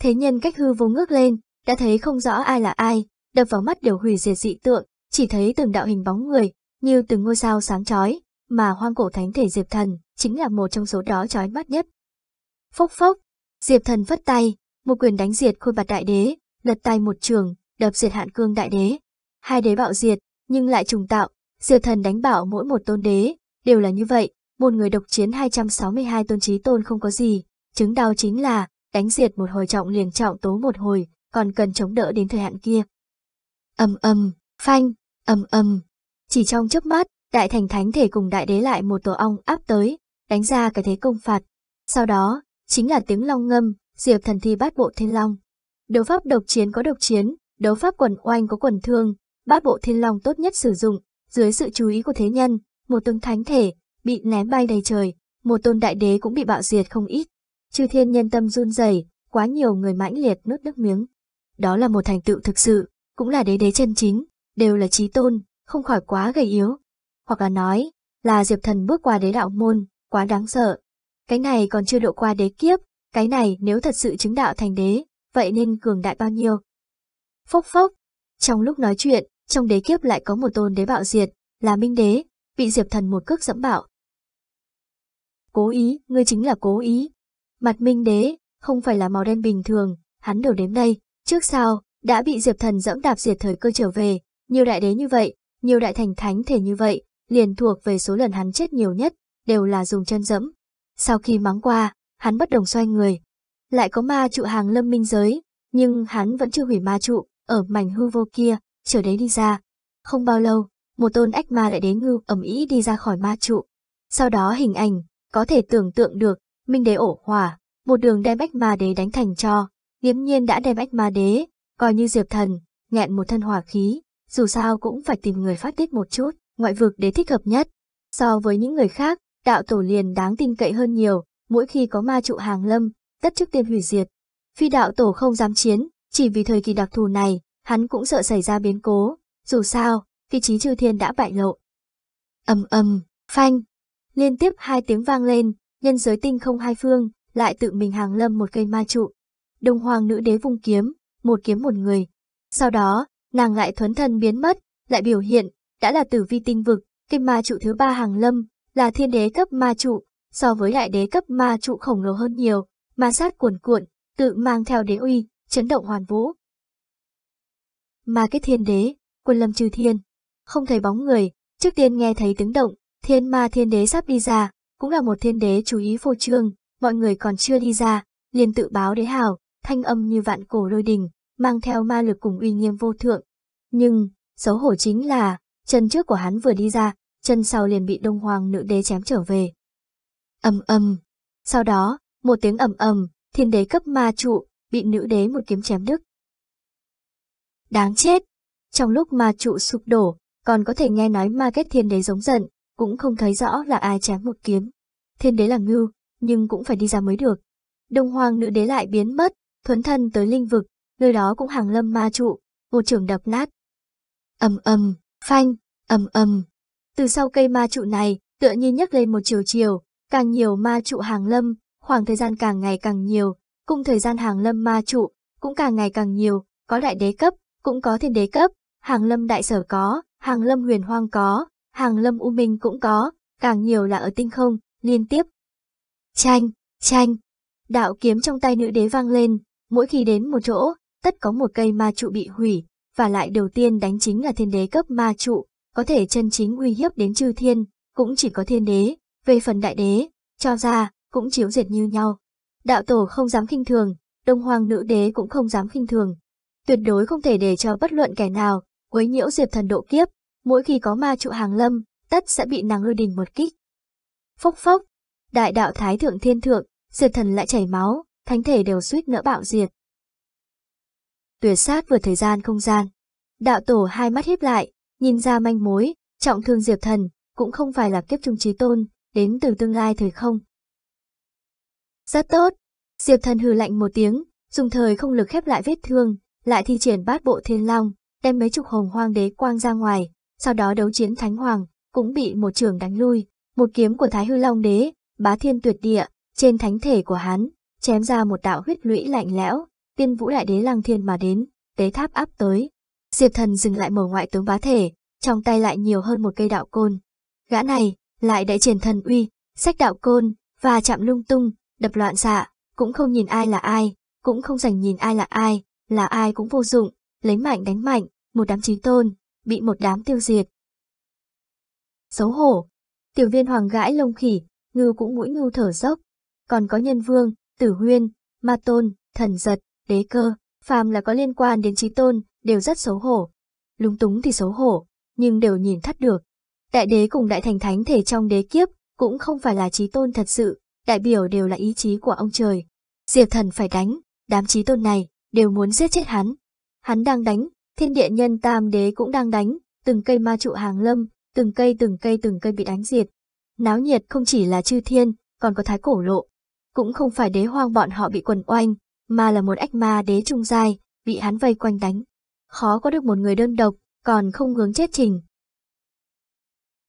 Thế nhân cách hư vô ngước lên, đã thấy không rõ ai là ai, đập vào mắt đều hủy diệt dị tượng, chỉ thấy từng đạo hình bóng người, như từng ngôi sao sáng chói, mà hoang cổ thánh thể Diệp Thần chính là một trong số đó chói mắt nhất. Phốc phốc, Diệp Thần vất tay, một quyền đánh diệt khôi bạt đại đế, lật tay một trường, đập diệt hạn cương đại đế. Hai đế bạo diệt, nhưng lại trùng tạo, Diệp Thần đánh bạo mỗi một tôn đế, đều là như vậy, một người độc chiến 262 tôn trí tôn không có gì, chứng đau chính là đánh diệt một hồi trọng liền trọng tố một hồi, còn cần chống đỡ đến thời hạn kia. Âm âm, phanh, âm âm. Chỉ trong chớp mắt, đại thành thánh thể cùng đại đế lại một tổ ong áp tới, đánh ra cái thế công phạt. Sau đó, chính là tiếng long ngâm, diệp thần thi bát bộ thiên long. Đấu pháp độc chiến có độc chiến, đấu pháp quần oanh có quần thương, bát bộ thiên long tốt nhất sử dụng, dưới sự chú ý của thế nhân, một tương thánh thể, bị ném bay đầy trời, một tôn đại đế cũng bị bạo diệt không ít. Chư thiên nhân tâm run rẩy, quá nhiều người mãnh liệt nuốt nước miếng. Đó là một thành tựu thực sự, cũng là đế đế chân chính, đều là trí tôn, không khỏi quá gầy yếu. Hoặc là nói, là Diệp Thần bước qua đế đạo môn, quá đáng sợ. Cái này còn chưa độ qua đế kiếp, cái này nếu thật sự chứng đạo thành đế, vậy nên cường đại bao nhiêu. Phốc phốc, trong lúc nói chuyện, trong đế kiếp lại có một tôn đế bạo diệt, là minh đế, bị Diệp Thần một cước dẫm bạo. Cố ý, ngươi chính là cố ý. Mặt minh đế, không phải là màu đen bình thường, hắn đều đến đây, Trước sau, đã bị Diệp Thần dẫm đạp diệt thời cơ trở về, nhiều đại đế như vậy, nhiều đại thành thánh thể như vậy, liền thuộc về số lần hắn chết nhiều nhất, đều là dùng chân dẫm. Sau khi mắng qua, hắn bất đồng xoay người. Lại có ma trụ hàng lâm minh giới, nhưng hắn vẫn chưa hủy ma trụ, ở mảnh hư vô kia, chờ đấy đi ra. Không bao lâu, một tôn ách ma lại đến ngưu ẩm ý đi ra khỏi ma trụ. Sau đó hình ảnh, có thể tưởng tượng được, minh đế ổ hỏa, một đường đem ách ma đế đánh thành cho, Nghiễm nhiên đã đem ách ma đế, coi như diệp thần, nghẹn một thân hỏa khí, dù sao cũng phải tìm người phát tiết một chút, ngoại vực đế thích hợp nhất. So với những người khác, đạo tổ liền đáng tin cậy hơn nhiều, mỗi khi có ma trụ hàng lâm, tất trước tiên hủy diệt. Phi đạo tổ không dám chiến, chỉ vì thời kỳ đặc thù này, hắn cũng sợ xảy ra biến cố, dù sao, vị trí chư thiên đã bại lộ. ầm ầm, phanh, liên tiếp hai tiếng vang lên, nhân giới tinh không hai phương, lại tự mình hàng lâm một cây ma trụ, đông hoàng nữ đế vung kiếm, một kiếm một người. Sau đó, nàng lại thuấn thân biến mất, lại biểu hiện, đã là tử vi tinh vực, kim ma trụ thứ ba hàng lâm, là thiên đế cấp ma trụ, so với lại đế cấp ma trụ khổng lồ hơn nhiều, ma sát cuồn cuộn, tự mang theo đế uy, chấn động hoàn vũ. Ma cái thiên đế, quân lâm trừ thiên, không thấy bóng người, trước tiên nghe thấy tiếng động, thiên ma thiên đế sắp đi ra, cũng là một thiên đế chú ý phô trương, mọi người còn chưa đi ra, liền tự báo đế hào, thanh âm như vạn cổ lôi đình, mang theo ma lực cùng uy nghiêm vô thượng. Nhưng, xấu hổ chính là, chân trước của hắn vừa đi ra, chân sau liền bị đông hoàng nữ đế chém trở về. Âm âm. Sau đó, một tiếng ầm ầm, thiên đế cấp ma trụ, bị nữ đế một kiếm chém đứt. Đáng chết! Trong lúc ma trụ sụp đổ, còn có thể nghe nói ma kết thiên đế giống giận, cũng không thấy rõ là ai chém một kiếm. Thiên đế là ngưu, nhưng cũng phải đi ra mới được. Đông hoàng nữ đế lại biến mất, thuấn thân tới linh vực, nơi đó cũng hàng lâm ma trụ, một trường đập nát. ầm ầm, phanh, ầm ầm. Từ sau cây ma trụ này, tựa như nhấc lên một chiều chiều, càng nhiều ma trụ hàng lâm, khoảng thời gian càng ngày càng nhiều, cùng thời gian hàng lâm ma trụ, cũng càng ngày càng nhiều, có đại đế cấp, cũng có thiên đế cấp, hàng lâm đại sở có, hàng lâm huyền hoang có, hàng lâm u minh cũng có, càng nhiều là ở tinh không, liên tiếp. Chanh, chanh, đạo kiếm trong tay nữ đế vang lên, Mỗi khi đến một chỗ, tất có một cây ma trụ bị hủy, và lại đầu tiên đánh chính là thiên đế cấp ma trụ, có thể chân chính uy hiếp đến chư thiên, cũng chỉ có thiên đế, về phần đại đế, cho ra, cũng chiếu diệt như nhau. Đạo tổ không dám khinh thường, đông hoàng nữ đế cũng không dám khinh thường. Tuyệt đối không thể để cho bất luận kẻ nào, quấy nhiễu diệp thần độ kiếp, mỗi khi có ma trụ hàng lâm, tất sẽ bị nàng lôi đình một kích. Phốc phốc, đại đạo thái thượng thiên thượng, diệp thần lại chảy máu, thánh thể đều suýt nỡ bạo diệt. Tuyệt sát vừa thời gian không gian, đạo tổ hai mắt híp lại, nhìn ra manh mối, trọng thương diệp thần, cũng không phải là kiếp trung trí tôn, đến từ tương lai thời không. Rất tốt, diệp thần hừ lạnh một tiếng, dùng thời không lực khép lại vết thương, lại thi triển bát bộ thiên long, đem mấy chục hồng hoang đế quang ra ngoài, sau đó đấu chiến thánh hoàng, cũng bị một trường đánh lui, một kiếm của thái hư long đế, bá thiên tuyệt địa, trên thánh thể của hắn, chém ra một đạo huyết lũy lạnh lẽo, tiên vũ đại đế lăng thiên mà đến, tế tháp áp tới. Diệp thần dừng lại mở ngoại tướng bá thể, trong tay lại nhiều hơn một cây đạo côn. Gã này, lại đại triển thần uy, sách đạo côn, và chạm lung tung, đập loạn xạ, cũng không nhìn ai là ai, cũng không dành nhìn ai là ai, là ai cũng vô dụng, lấy mạnh đánh mạnh, một đám trí tôn, bị một đám tiêu diệt. Xấu hổ, tiểu viên hoàng gãi lông khỉ, ngưu cũng mũi ngưu thở dốc, còn có nhân vương, Tử Huyên, Ma Tôn, Thần Giật, Đế Cơ, phàm là có liên quan đến trí tôn, đều rất xấu hổ. Lúng túng thì xấu hổ, nhưng đều nhìn thắt được. Đại đế cùng đại thành thánh thể trong đế kiếp, cũng không phải là trí tôn thật sự, đại biểu đều là ý chí của ông trời. Diệp thần phải đánh, đám trí tôn này, đều muốn giết chết hắn. Hắn đang đánh, thiên địa nhân tam đế cũng đang đánh, từng cây ma trụ hàng lâm, từng cây từng cây từng cây bị đánh diệt. Náo nhiệt không chỉ là chư thiên, còn có thái cổ lộ, cũng không phải đế hoang bọn họ bị quần oanh, mà là một ách ma đế trung giai, bị hắn vây quanh đánh. Khó có được một người đơn độc, còn không hướng chết trình.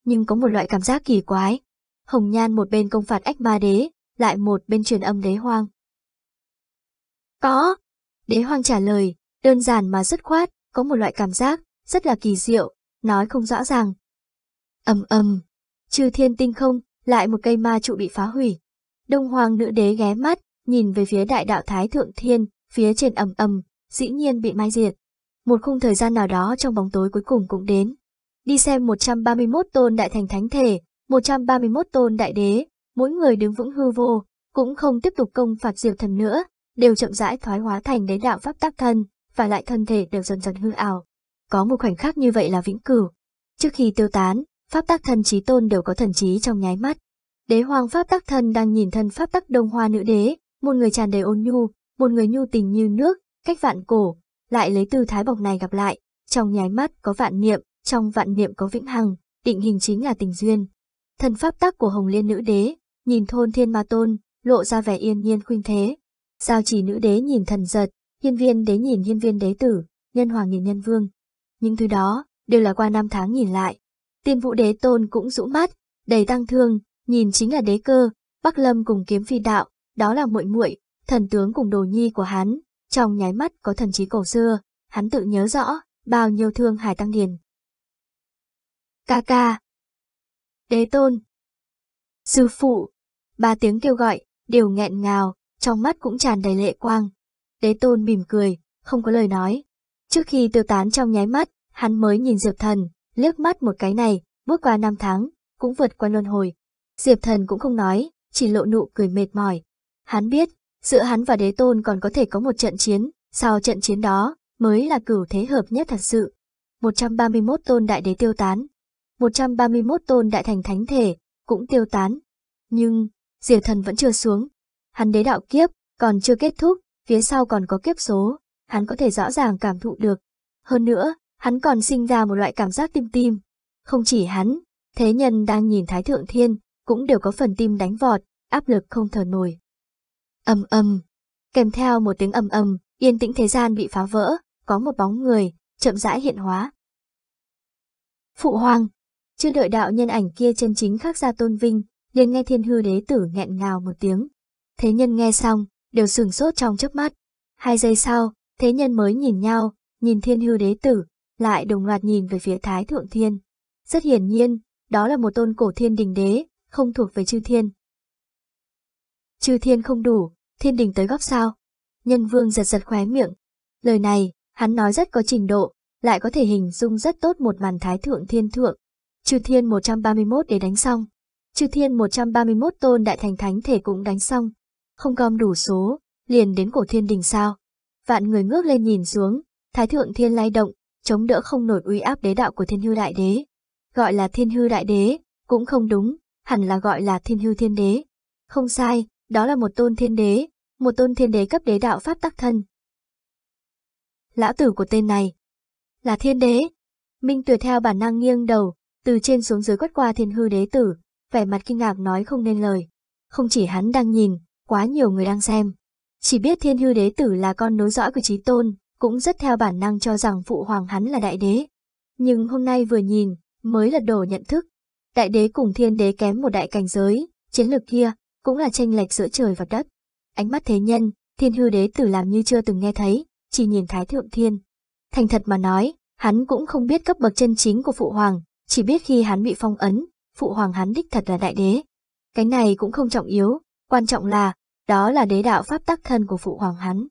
Nhưng có một loại cảm giác kỳ quái. Hồng Nhan một bên công phạt ách ma đế, lại một bên truyền âm đế hoang. Có. Đế hoang trả lời, đơn giản mà dứt khoát, có một loại cảm giác, rất là kỳ diệu, nói không rõ ràng. âm âm trừ thiên tinh không, lại một cây ma trụ bị phá hủy. Đông Hoàng nữ đế ghé mắt, nhìn về phía đại đạo Thái Thượng Thiên, phía trên ầm ầm, dĩ nhiên bị mai diệt. Một khung thời gian nào đó trong bóng tối cuối cùng cũng đến. Đi xem 131 tôn đại thành thánh thể, 131 tôn đại đế, mỗi người đứng vững hư vô, cũng không tiếp tục công phạt diệt thần nữa, đều chậm rãi thoái hóa thành đế đạo pháp tác thân, và lại thân thể đều dần dần hư ảo. Có một khoảnh khắc như vậy là vĩnh cửu. Trước khi tiêu tán, pháp tác thân trí tôn đều có thần trí trong nháy mắt. Đế hoàng pháp tắc thần đang nhìn thân pháp tắc đông hoa nữ đế, một người tràn đầy ôn nhu, một người nhu tình như nước, cách vạn cổ, lại lấy tư thái bọc này gặp lại, trong nháy mắt có vạn niệm, trong vạn niệm có vĩnh hằng, định hình chính là tình duyên. Thần pháp tắc của Hồng Liên nữ đế, nhìn thôn thiên ma tôn, lộ ra vẻ yên nhiên khuynh thế. Giao chỉ nữ đế nhìn thần giật, hiên viên đế nhìn hiên viên đế tử, nhân hoàng nhìn nhân vương. Những thứ đó, đều là qua năm tháng nhìn lại. Tiên vũ đế tôn cũng rũ mắt, đầy tăng thương, nhìn chính là đế cơ, Bắc Lâm cùng kiếm phi đạo, đó là muội muội, thần tướng cùng đồ nhi của hắn, trong nháy mắt có thần trí cổ xưa, hắn tự nhớ rõ, bao nhiêu thương hải tăng điền. Ca ca. Đế tôn. Sư phụ. Ba tiếng kêu gọi, đều nghẹn ngào, trong mắt cũng tràn đầy lệ quang. Đế tôn mỉm cười, không có lời nói. Trước khi tiêu tán trong nháy mắt, hắn mới nhìn diệp thần, liếc mắt một cái này, bước qua năm tháng, cũng vượt qua luân hồi, Diệp Thần cũng không nói, chỉ lộ nụ cười mệt mỏi. Hắn biết, giữa hắn và đế tôn còn có thể có một trận chiến, sau trận chiến đó mới là cửu thế hợp nhất thật sự. 131 tôn đại đế tiêu tán, 131 tôn đại thành thánh thể cũng tiêu tán. Nhưng, Diệp Thần vẫn chưa xuống. Hắn đế đạo kiếp còn chưa kết thúc, phía sau còn có kiếp số, hắn có thể rõ ràng cảm thụ được. Hơn nữa, hắn còn sinh ra một loại cảm giác tim tim. Không chỉ hắn, thế nhân đang nhìn Thái Thượng Thiên, cũng đều có phần tim đánh vọt, áp lực không thở nổi. Âm âm, kèm theo một tiếng âm âm, yên tĩnh thế gian bị phá vỡ, có một bóng người, chậm rãi hiện hóa. Phụ hoàng, chưa đợi đạo nhân ảnh kia chân chính khắc ra tôn vinh, liền nghe thiên hư đế tử nghẹn ngào một tiếng. Thế nhân nghe xong, đều sửng sốt trong chớp mắt. Hai giây sau, thế nhân mới nhìn nhau, nhìn thiên hư đế tử, lại đồng loạt nhìn về phía thái thượng thiên. Rất hiển nhiên, đó là một tôn cổ thiên đình đế, không thuộc về chư thiên. Chư thiên không đủ, thiên đình tới góp sao? Nhân vương giật giật khóe miệng. Lời này, hắn nói rất có trình độ, lại có thể hình dung rất tốt một màn thái thượng thiên thượng. Chư thiên 131 để đánh xong. Chư thiên 131 tôn đại thành thánh thể cũng đánh xong. Không gom đủ số, liền đến cổ thiên đình sao. Vạn người ngước lên nhìn xuống, thái thượng thiên lay động, chống đỡ không nổi uy áp đế đạo của thiên hư đại đế. Gọi là thiên hư đại đế, cũng không đúng, hẳn là gọi là thiên hưu thiên đế. Không sai, đó là một tôn thiên đế, một tôn thiên đế cấp đế đạo pháp tắc thân. Lão tử của tên này là thiên đế. Minh Tuyệt theo bản năng nghiêng đầu, từ trên xuống dưới quét qua thiên hư đế tử, vẻ mặt kinh ngạc nói không nên lời. Không chỉ hắn đang nhìn, quá nhiều người đang xem. Chỉ biết thiên hư đế tử là con nối dõi của trí tôn, cũng rất theo bản năng cho rằng phụ hoàng hắn là đại đế. Nhưng hôm nay vừa nhìn, mới lật đổ nhận thức, đại đế cùng thiên đế kém một đại cảnh giới, chiến lược kia cũng là tranh lệch giữa trời và đất. Ánh mắt thế nhân, thiên hư đế tử làm như chưa từng nghe thấy, chỉ nhìn thái thượng thiên. Thành thật mà nói, hắn cũng không biết cấp bậc chân chính của phụ hoàng, chỉ biết khi hắn bị phong ấn, phụ hoàng hắn đích thật là đại đế. Cái này cũng không trọng yếu, quan trọng là, đó là đế đạo pháp tắc thân của phụ hoàng hắn.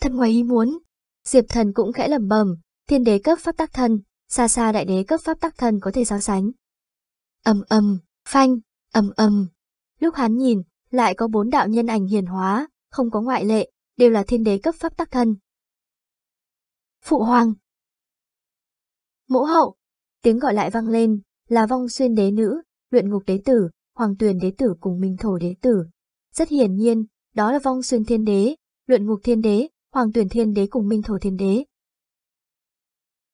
Thân ngoài ý muốn, Diệp thần cũng khẽ lầm bầm, thiên đế cấp pháp tắc thân, xa xa đại đế cấp pháp tắc thân có thể so sánh. Âm âm, phanh, âm âm. Lúc hắn nhìn, lại có bốn đạo nhân ảnh hiền hóa, không có ngoại lệ, đều là thiên đế cấp pháp tắc thân. Phụ hoàng. Mẫu hậu. Tiếng gọi lại vang lên, là vong xuyên đế nữ, luyện ngục đế tử, hoàng tuyền đế tử cùng minh thổ đế tử. Rất hiển nhiên, đó là vong xuyên thiên đế, luyện ngục thiên đế, hoàng tuyển thiên đế cùng minh thổ thiên đế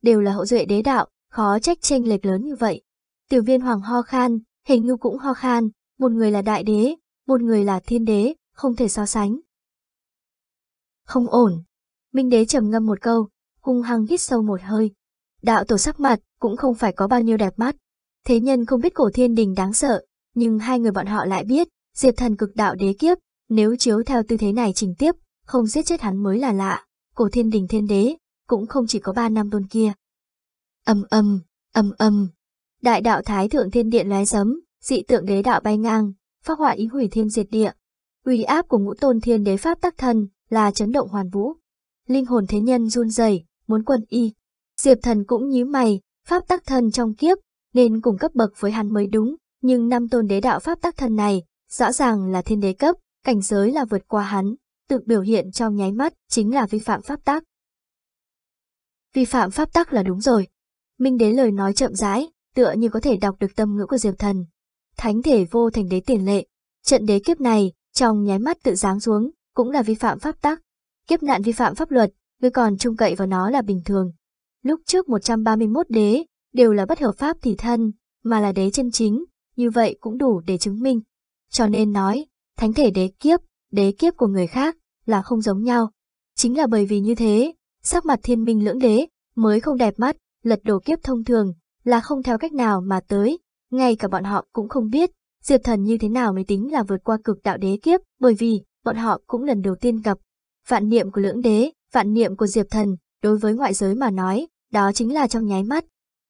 đều là hậu duệ đế đạo, khó trách tranh lệch lớn như vậy. Tiểu viên hoàng ho khan, hình như cũng ho khan, một người là đại đế, một người là thiên đế, không thể so sánh. Không ổn. Minh đế trầm ngâm một câu, hung hăng hít sâu một hơi. Đạo tổ sắc mặt cũng không phải có bao nhiêu đẹp mắt. Thế nhân không biết cổ thiên đình đáng sợ, nhưng hai người bọn họ lại biết, diệt thần cực đạo đế kiếp, nếu chiếu theo tư thế này trình tiếp, không giết chết hắn mới là lạ. Cổ thiên đình thiên đế, cũng không chỉ có ba năm tôn kia. Âm âm, âm âm, đại đạo thái thượng thiên điện lóe sấm, dị tượng đế đạo bay ngang, phác họa ý hủy thiên diệt địa. Uy áp của ngũ tôn thiên đế pháp tắc thân là chấn động hoàn vũ. Linh hồn thế nhân run rẩy, muốn quần y. Diệp thần cũng nhíu mày, pháp tắc thân trong kiếp, nên cùng cấp bậc với hắn mới đúng, nhưng năm tôn đế đạo pháp tắc thân này, rõ ràng là thiên đế cấp, cảnh giới là vượt qua hắn, tự biểu hiện trong nháy mắt chính là vi phạm pháp tắc vi phạm pháp tắc là đúng rồi. Minh đế lời nói chậm rãi, tựa như có thể đọc được tâm ngữ của Diệp Thần. Thánh thể vô thành đế tiền lệ, trận đế kiếp này, trong nháy mắt tự giáng xuống, cũng là vi phạm pháp tắc. Kiếp nạn vi phạm pháp luật, người còn trung cậy vào nó là bình thường. Lúc trước 131 đế, đều là bất hợp pháp thì thân, mà là đế chân chính, như vậy cũng đủ để chứng minh. Cho nên nói, thánh thể đế kiếp, đế kiếp của người khác là không giống nhau. Chính là bởi vì như thế, sắc mặt thiên minh lưỡng đế, mới không đẹp mắt, lật đổ kiếp thông thường, là không theo cách nào mà tới, ngay cả bọn họ cũng không biết, diệp thần như thế nào mới tính là vượt qua cực đạo đế kiếp, bởi vì, bọn họ cũng lần đầu tiên gặp. Vạn niệm của lưỡng đế, vạn niệm của diệp thần, đối với ngoại giới mà nói, đó chính là trong nháy mắt.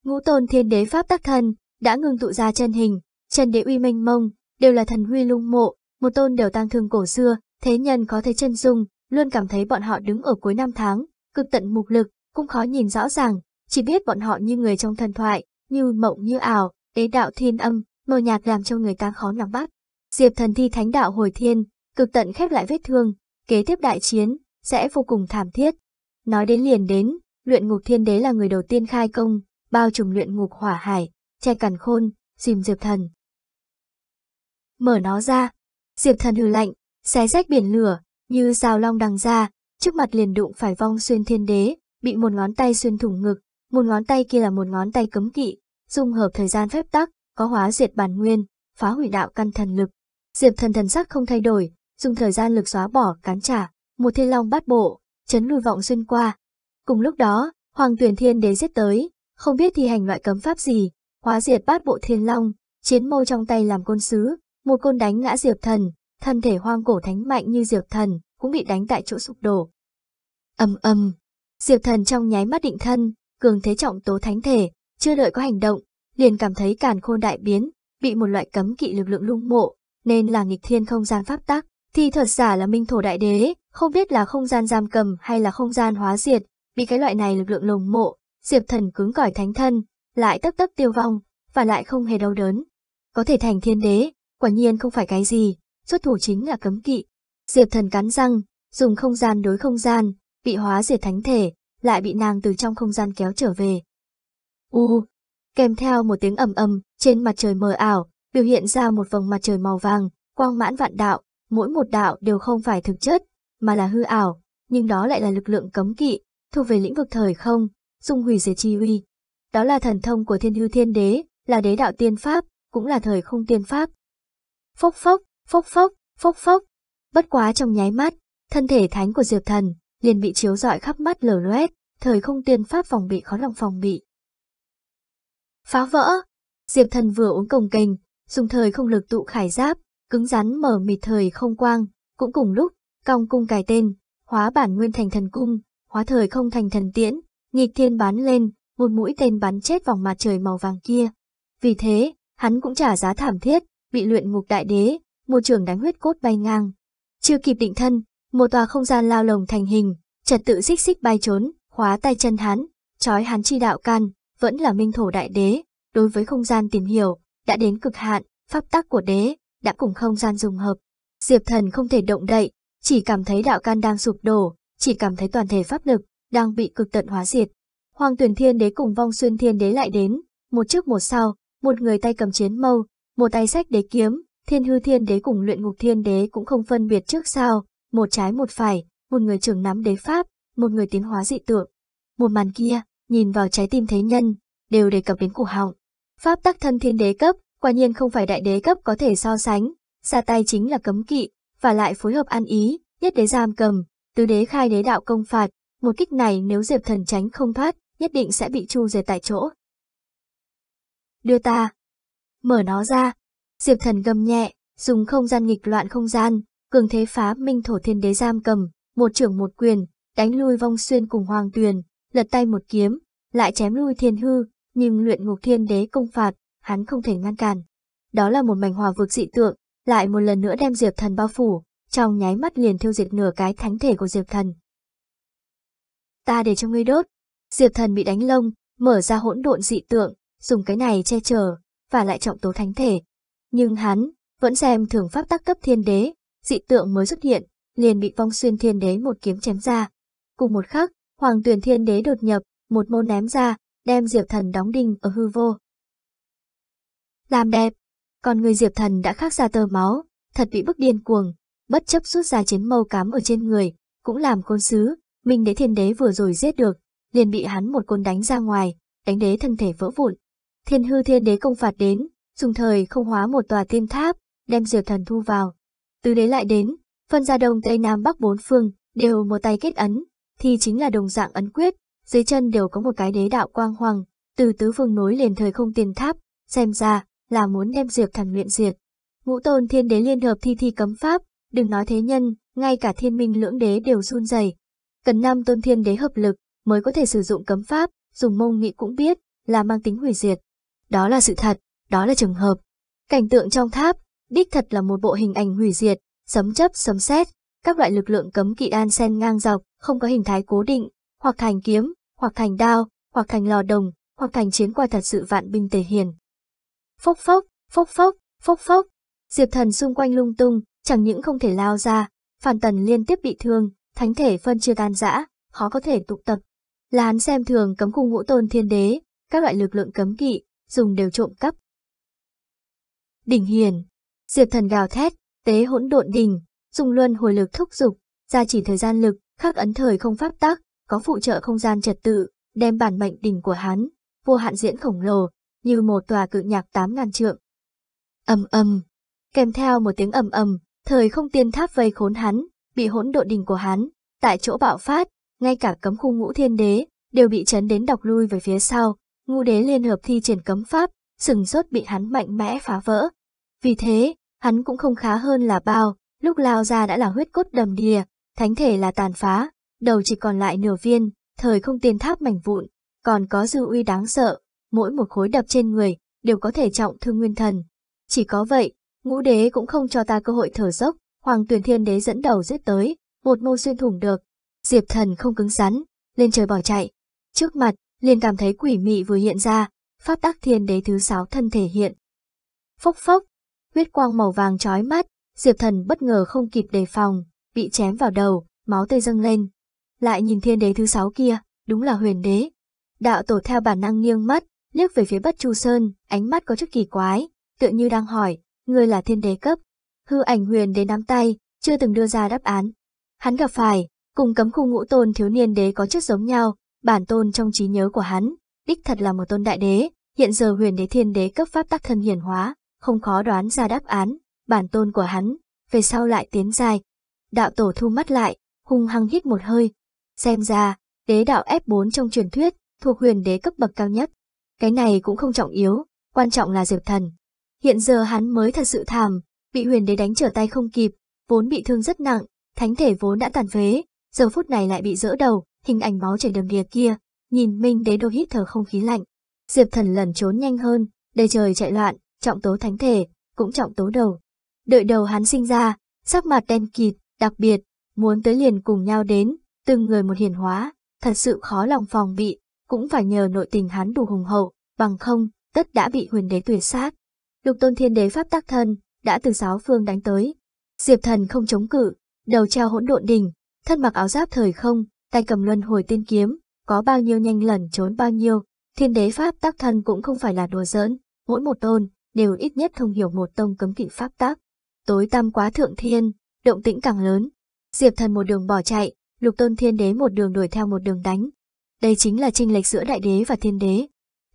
Ngũ tôn thiên đế pháp tác thần, đã ngưng tụ ra chân hình, chân đế uy minh mông, đều là thần huy lung mộ, một tôn đều tăng thương cổ xưa, thế nhân có thấy chân dung, luôn cảm thấy bọn họ đứng ở cuối năm tháng, cực tận mục lực, cũng khó nhìn rõ ràng, chỉ biết bọn họ như người trong thần thoại, như mộng như ảo, đế đạo thiên âm, mờ nhạt làm cho người ta khó nắm bắt. Diệp thần thi thánh đạo hồi thiên, cực tận khép lại vết thương, kế tiếp đại chiến, sẽ vô cùng thảm thiết. Nói đến liền đến, luyện ngục thiên đế là người đầu tiên khai công, bao trùm luyện ngục hỏa hải, che cằn khôn, dìm diệp thần. Mở nó ra, diệp thần hừ lạnh, xé rách biển lửa, như rào long đằng ra, trước mặt liền đụng phải vong xuyên thiên đế, bị một ngón tay xuyên thủng ngực, một ngón tay kia là một ngón tay cấm kỵ, dung hợp thời gian phép tắc, có hóa diệt bản nguyên, phá hủy đạo căn thần lực. Diệp thần thần sắc không thay đổi, dùng thời gian lực xóa bỏ cán trả, một thiên long bắt bộ, chấn lùi vọng xuyên qua. Cùng lúc đó, Hoàng Tuyển Thiên Đế giết tới, không biết thi hành loại cấm pháp gì, hóa diệt bát bộ thiên long, chiến mâu trong tay làm côn sứ, một côn đánh ngã Diệp Thần, thân thể hoang cổ thánh mạnh như Diệp Thần, cũng bị đánh tại chỗ sụp đổ. Âm âm, Diệp Thần trong nháy mắt định thân, cường thế trọng tố thánh thể, chưa đợi có hành động, liền cảm thấy càn khôn đại biến, bị một loại cấm kỵ lực lượng lung mộ, nên là nghịch thiên không gian pháp tắc, thì thật giả là minh thổ đại đế, không biết là không gian giam cầm hay là không gian hóa diệt, bị cái loại này lực lượng lung mộ, Diệp Thần cứng cỏi thánh thân, lại tấp tấp tiêu vong, và lại không hề đau đớn. Có thể thành thiên đế, quả nhiên không phải cái gì, xuất thủ chính là cấm kỵ, Diệp thần cắn răng, dùng không gian đối không gian, bị hóa diệt thánh thể, lại bị nàng từ trong không gian kéo trở về. U, kèm theo một tiếng ầm ầm, trên mặt trời mờ ảo, biểu hiện ra một vòng mặt trời màu vàng, quang mãn vạn đạo, mỗi một đạo đều không phải thực chất, mà là hư ảo, nhưng đó lại là lực lượng cấm kỵ, thuộc về lĩnh vực thời không, dung hủy diệt chi uy. Đó là thần thông của thiên hư thiên đế, là đế đạo tiên pháp, cũng là thời không tiên pháp. Phốc phốc, phốc phốc, phốc phốc, Bất quá trong nháy mắt, thân thể thánh của Diệp Thần liền bị chiếu rọi khắp mắt lở loét, thời không tiên pháp phòng bị khó lòng phòng bị. Phá vỡ! Diệp Thần vừa uống cồng kềnh, dùng thời không lực tụ khải giáp, cứng rắn mở mịt thời không quang, cũng cùng lúc, cong cung cài tên, hóa bản nguyên thành thần cung, hóa thời không thành thần tiễn, nghịch thiên bán lên, một mũi tên bắn chết vòng mặt trời màu vàng kia. Vì thế, hắn cũng trả giá thảm thiết, bị luyện ngục đại đế, một trường đánh huyết cốt bay ngang, chưa kịp định thân, một tòa không gian lao lồng thành hình, trật tự xích xích bay trốn, khóa tay chân hắn, trói hắn chi đạo can, vẫn là minh thổ đại đế, đối với không gian tìm hiểu, đã đến cực hạn, pháp tắc của đế, đã cùng không gian dùng hợp. Diệp thần không thể động đậy, chỉ cảm thấy đạo can đang sụp đổ, chỉ cảm thấy toàn thể pháp lực, đang bị cực tận hóa diệt. Hoàng tuyển thiên đế cùng vong xuyên thiên đế lại đến, một trước một sau, một người tay cầm chiến mâu, một tay sách đế kiếm, Thiên hư thiên đế cùng luyện ngục thiên đế cũng không phân biệt trước sau một trái một phải, một người trưởng nắm đế pháp, một người tiến hóa dị tượng. Một màn kia, nhìn vào trái tim thế nhân, đều đề cập đến cổ họng. Pháp tắc thân thiên đế cấp, quả nhiên không phải đại đế cấp có thể so sánh, xa tay chính là cấm kỵ, và lại phối hợp an ý, nhất đế giam cầm, tứ đế khai đế đạo công phạt, một kích này nếu Diệp Thần tránh không thoát, nhất định sẽ bị chu dệt tại chỗ. Đưa ta. Mở nó ra, Diệp thần gầm nhẹ, dùng không gian nghịch loạn không gian, cường thế phá minh thổ thiên đế giam cầm, một trưởng một quyền, đánh lui vong xuyên cùng hoàng tuyền, lật tay một kiếm, lại chém lui thiên hư, nhưng luyện ngục thiên đế công phạt, hắn không thể ngăn cản. Đó là một mảnh hòa vực dị tượng, lại một lần nữa đem Diệp thần bao phủ, trong nháy mắt liền thiêu diệt nửa cái thánh thể của Diệp thần. Ta để cho ngươi đốt. Diệp thần bị đánh lông, mở ra hỗn độn dị tượng, dùng cái này che chở, và lại trọng tố thánh thể, nhưng hắn vẫn xem thường pháp tắc cấp thiên đế, dị tượng mới xuất hiện, liền bị vong xuyên thiên đế một kiếm chém ra. Cùng một khắc, hoàng tuyển thiên đế đột nhập, một môn ném ra, đem diệp thần đóng đinh ở hư vô. Làm đẹp, còn người diệp thần đã khắc ra tơ máu, thật bị bức điên cuồng, bất chấp rút ra chiến mâu cám ở trên người, cũng làm côn sứ, minh đế thiên đế vừa rồi giết được, liền bị hắn một côn đánh ra ngoài, đánh đế thân thể vỡ vụn. Thiên hư thiên đế công phạt đến, dùng thời không hóa một tòa tiên tháp, đem diệp thần thu vào. Từ đấy lại đến, phân ra đông tây nam bắc bốn phương, đều một tay kết ấn, thì chính là đồng dạng ấn quyết, dưới chân đều có một cái đế đạo quang hoàng, từ tứ phương nối liền thời không tiền tháp, xem ra là muốn đem diệp thần luyện diệt. Ngũ tôn thiên đế liên hợp thi thi cấm pháp, đừng nói thế nhân, ngay cả thiên minh lưỡng đế đều run rẩy. Cần năm tôn thiên đế hợp lực mới có thể sử dụng cấm pháp, dùng mông nghị cũng biết là mang tính hủy diệt. Đó là sự thật, đó là trường hợp. Cảnh tượng trong tháp, đích thật là một bộ hình ảnh hủy diệt, sấm chấp sấm sét, các loại lực lượng cấm kỵ đan sen ngang dọc, không có hình thái cố định, hoặc thành kiếm, hoặc thành đao, hoặc thành lò đồng, hoặc thành chiến qua thật sự vạn binh tề hiền. Phốc phốc, phốc phốc, phốc phốc, diệp thần xung quanh lung tung, chẳng những không thể lao ra, phản tần liên tiếp bị thương, thánh thể phân chia tan rã, khó có thể tụ tập. Là hắn xem thường cấm cung ngũ tôn thiên đế, các loại lực lượng cấm kỵ, dùng đều trộm cắp, đỉnh hiền. Diệp thần gào thét, tế hỗn độn đỉnh, dùng luân hồi lực thúc dục, gia chỉ thời gian lực, khắc ấn thời không pháp tắc, có phụ trợ không gian trật tự, đem bản mệnh đỉnh của hắn, vô hạn diễn khổng lồ, như một tòa cự nhạc tám ngàn trượng. Ầm ầm, kèm theo một tiếng ầm ầm, thời không tiên tháp vây khốn hắn, bị hỗn độn đỉnh của hắn, tại chỗ bạo phát, ngay cả cấm khu ngũ thiên đế đều bị chấn đến đọc lui về phía sau, ngũ đế liên hợp thi triển cấm pháp, sừng sốt bị hắn mạnh mẽ phá vỡ, vì thế, hắn cũng không khá hơn là bao, lúc lao ra đã là huyết cốt đầm đìa, thánh thể là tàn phá, đầu chỉ còn lại nửa viên, thời không tiền tháp mảnh vụn, còn có dư uy đáng sợ, mỗi một khối đập trên người đều có thể trọng thương nguyên thần. Chỉ có vậy, ngũ đế cũng không cho ta cơ hội thở dốc, hoàng tuyển thiên đế dẫn đầu giết tới, một mâu xuyên thủng được. Diệp thần không cứng rắn, lên trời bỏ chạy. Trước mặt, liền cảm thấy quỷ mị vừa hiện ra, pháp đắc thiên đế thứ sáu thân thể hiện. Phốc phốc, huyết quang màu vàng chói mắt, Diệp Thần bất ngờ không kịp đề phòng, bị chém vào đầu, máu tươi dâng lên. Lại nhìn thiên đế thứ sáu kia, đúng là huyền đế. Đạo tổ theo bản năng nghiêng mắt, liếc về phía bất chu sơn, ánh mắt có chút kỳ quái, tựa như đang hỏi, ngươi là thiên đế cấp. Hư ảnh huyền đế nắm tay, chưa từng đưa ra đáp án. Hắn gặp phải, cùng cấm khu ngũ tôn thiếu niên đế có chất giống nhau, bản tôn trong trí nhớ của hắn, đích thật là một tôn đại đế, hiện giờ huyền đế thiên đế cấp pháp tắc thân hiển hóa không khó đoán ra đáp án, bản tôn của hắn, về sau lại tiến dài. Đạo tổ thu mắt lại, hung hăng hít một hơi. Xem ra, đế đạo F4 trong truyền thuyết, thuộc huyền đế cấp bậc cao nhất. Cái này cũng không trọng yếu, quan trọng là Diệp Thần. Hiện giờ hắn mới thật sự thàm bị huyền đế đánh trở tay không kịp, vốn bị thương rất nặng, thánh thể vốn đã tàn phế, giờ phút này lại bị dỡ đầu, hình ảnh máu chảy đầm đìa kia, nhìn Minh đế đô hít thở không khí lạnh. Diệp Thần lẩn trốn nhanh hơn, đầy trời chạy loạn, trọng tố thánh thể, cũng trọng tố đầu. Đợi đầu hắn sinh ra, sắc mặt đen kịt, đặc biệt, muốn tới liền cùng nhau đến, từng người một hiền hóa, thật sự khó lòng phòng bị, cũng phải nhờ nội tình hắn đủ hùng hậu, bằng không, tất đã bị huyền đế tuyệt sát. Lục tôn thiên đế pháp tác thân, đã từ giáo phương đánh tới. Diệp thần không chống cự, đầu treo hỗn độn đình thân mặc áo giáp thời không, tay cầm luân hồi tiên kiếm, có bao nhiêu nhanh lẩn trốn bao nhiêu, thiên đế pháp tác thân cũng không phải là đùa giỡn, mỗi một tôn, đều ít nhất thông hiểu một tông cấm kỵ pháp tác. Tối tăm quá thượng thiên, động tĩnh càng lớn. Diệp thần một đường bỏ chạy, lục tôn thiên đế một đường đuổi theo một đường đánh. Đây chính là chênh lệch giữa đại đế và thiên đế.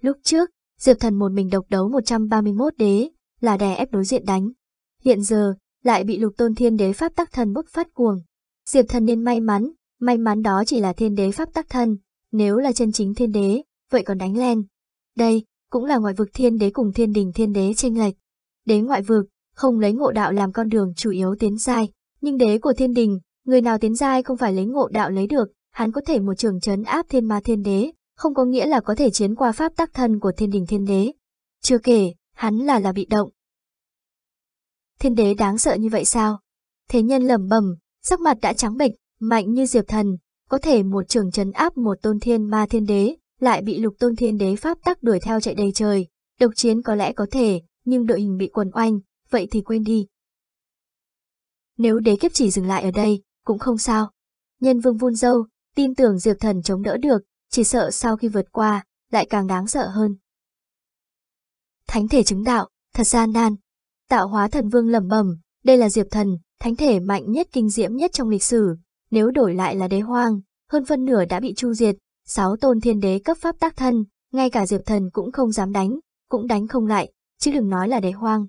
Lúc trước, Diệp thần một mình độc đấu 131 đế, là đè ép đối diện đánh. Hiện giờ, lại bị lục tôn thiên đế pháp tắc thần bức phát cuồng. Diệp thần nên may mắn, may mắn đó chỉ là thiên đế pháp tắc thần, nếu là chân chính thiên đế, vậy còn đánh len Đây, cũng là ngoại vực thiên đế cùng thiên đình thiên đế tranh lệch. Đế ngoại vực, không lấy ngộ đạo làm con đường chủ yếu tiến giai, nhưng đế của thiên đình, người nào tiến giai không phải lấy ngộ đạo lấy được, hắn có thể một trường trấn áp thiên ma thiên đế, không có nghĩa là có thể chiến qua pháp tắc thân của thiên đình thiên đế. Chưa kể, hắn là là bị động. Thiên đế đáng sợ như vậy sao? Thế nhân lẩm bẩm, sắc mặt đã trắng bệch, mạnh như diệp thần, có thể một trường trấn áp một tôn thiên ma thiên đế, lại bị lục tôn thiên đế pháp tắc đuổi theo chạy đầy trời. Độc chiến có lẽ có thể, nhưng đội hình bị quần oanh, vậy thì quên đi. Nếu đế kiếp chỉ dừng lại ở đây, cũng không sao. Nhân vương vun dâu, tin tưởng diệp thần chống đỡ được, chỉ sợ sau khi vượt qua, lại càng đáng sợ hơn. Thánh thể chứng đạo, thật gian nan. Tạo hóa thần vương lẩm bẩm, đây là diệp thần, thánh thể mạnh nhất kinh diễm nhất trong lịch sử, nếu đổi lại là đế hoang, hơn phân nửa đã bị chu diệt, sáu tôn thiên đế cấp pháp tác thân, ngay cả diệp thần cũng không dám đánh, cũng đánh không lại, chứ đừng nói là đế hoang.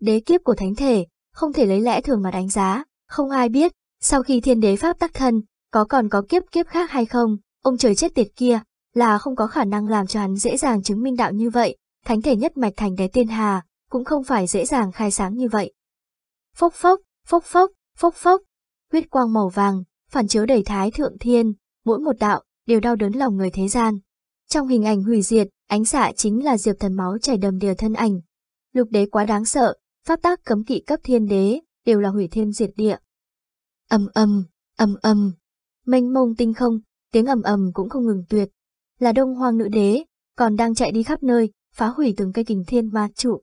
Đế kiếp của thánh thể, không thể lấy lẽ thường mà đánh giá, không ai biết, sau khi thiên đế pháp tác thân, có còn có kiếp kiếp khác hay không, ông trời chết tiệt kia, là không có khả năng làm cho hắn dễ dàng chứng minh đạo như vậy, thánh thể nhất mạch thành đế tiên hà, cũng không phải dễ dàng khai sáng như vậy. Phốc phốc, phốc phốc, phốc phốc, huyết quang màu vàng, phản chiếu đầy thái thượng thiên, mỗi một đạo đều đau đớn lòng người thế gian. Trong hình ảnh hủy diệt, ánh xạ dạ chính là diệp thần máu chảy đầm đìa thân ảnh. Lục đế quá đáng sợ, pháp tác cấm kỵ cấp thiên đế, đều là hủy thiên diệt địa. Âm âm, âm âm, mênh mông tinh không, tiếng ầm ầm cũng không ngừng tuyệt. Là đông hoang nữ đế, còn đang chạy đi khắp nơi, phá hủy từng cây kình thiên ma trụ.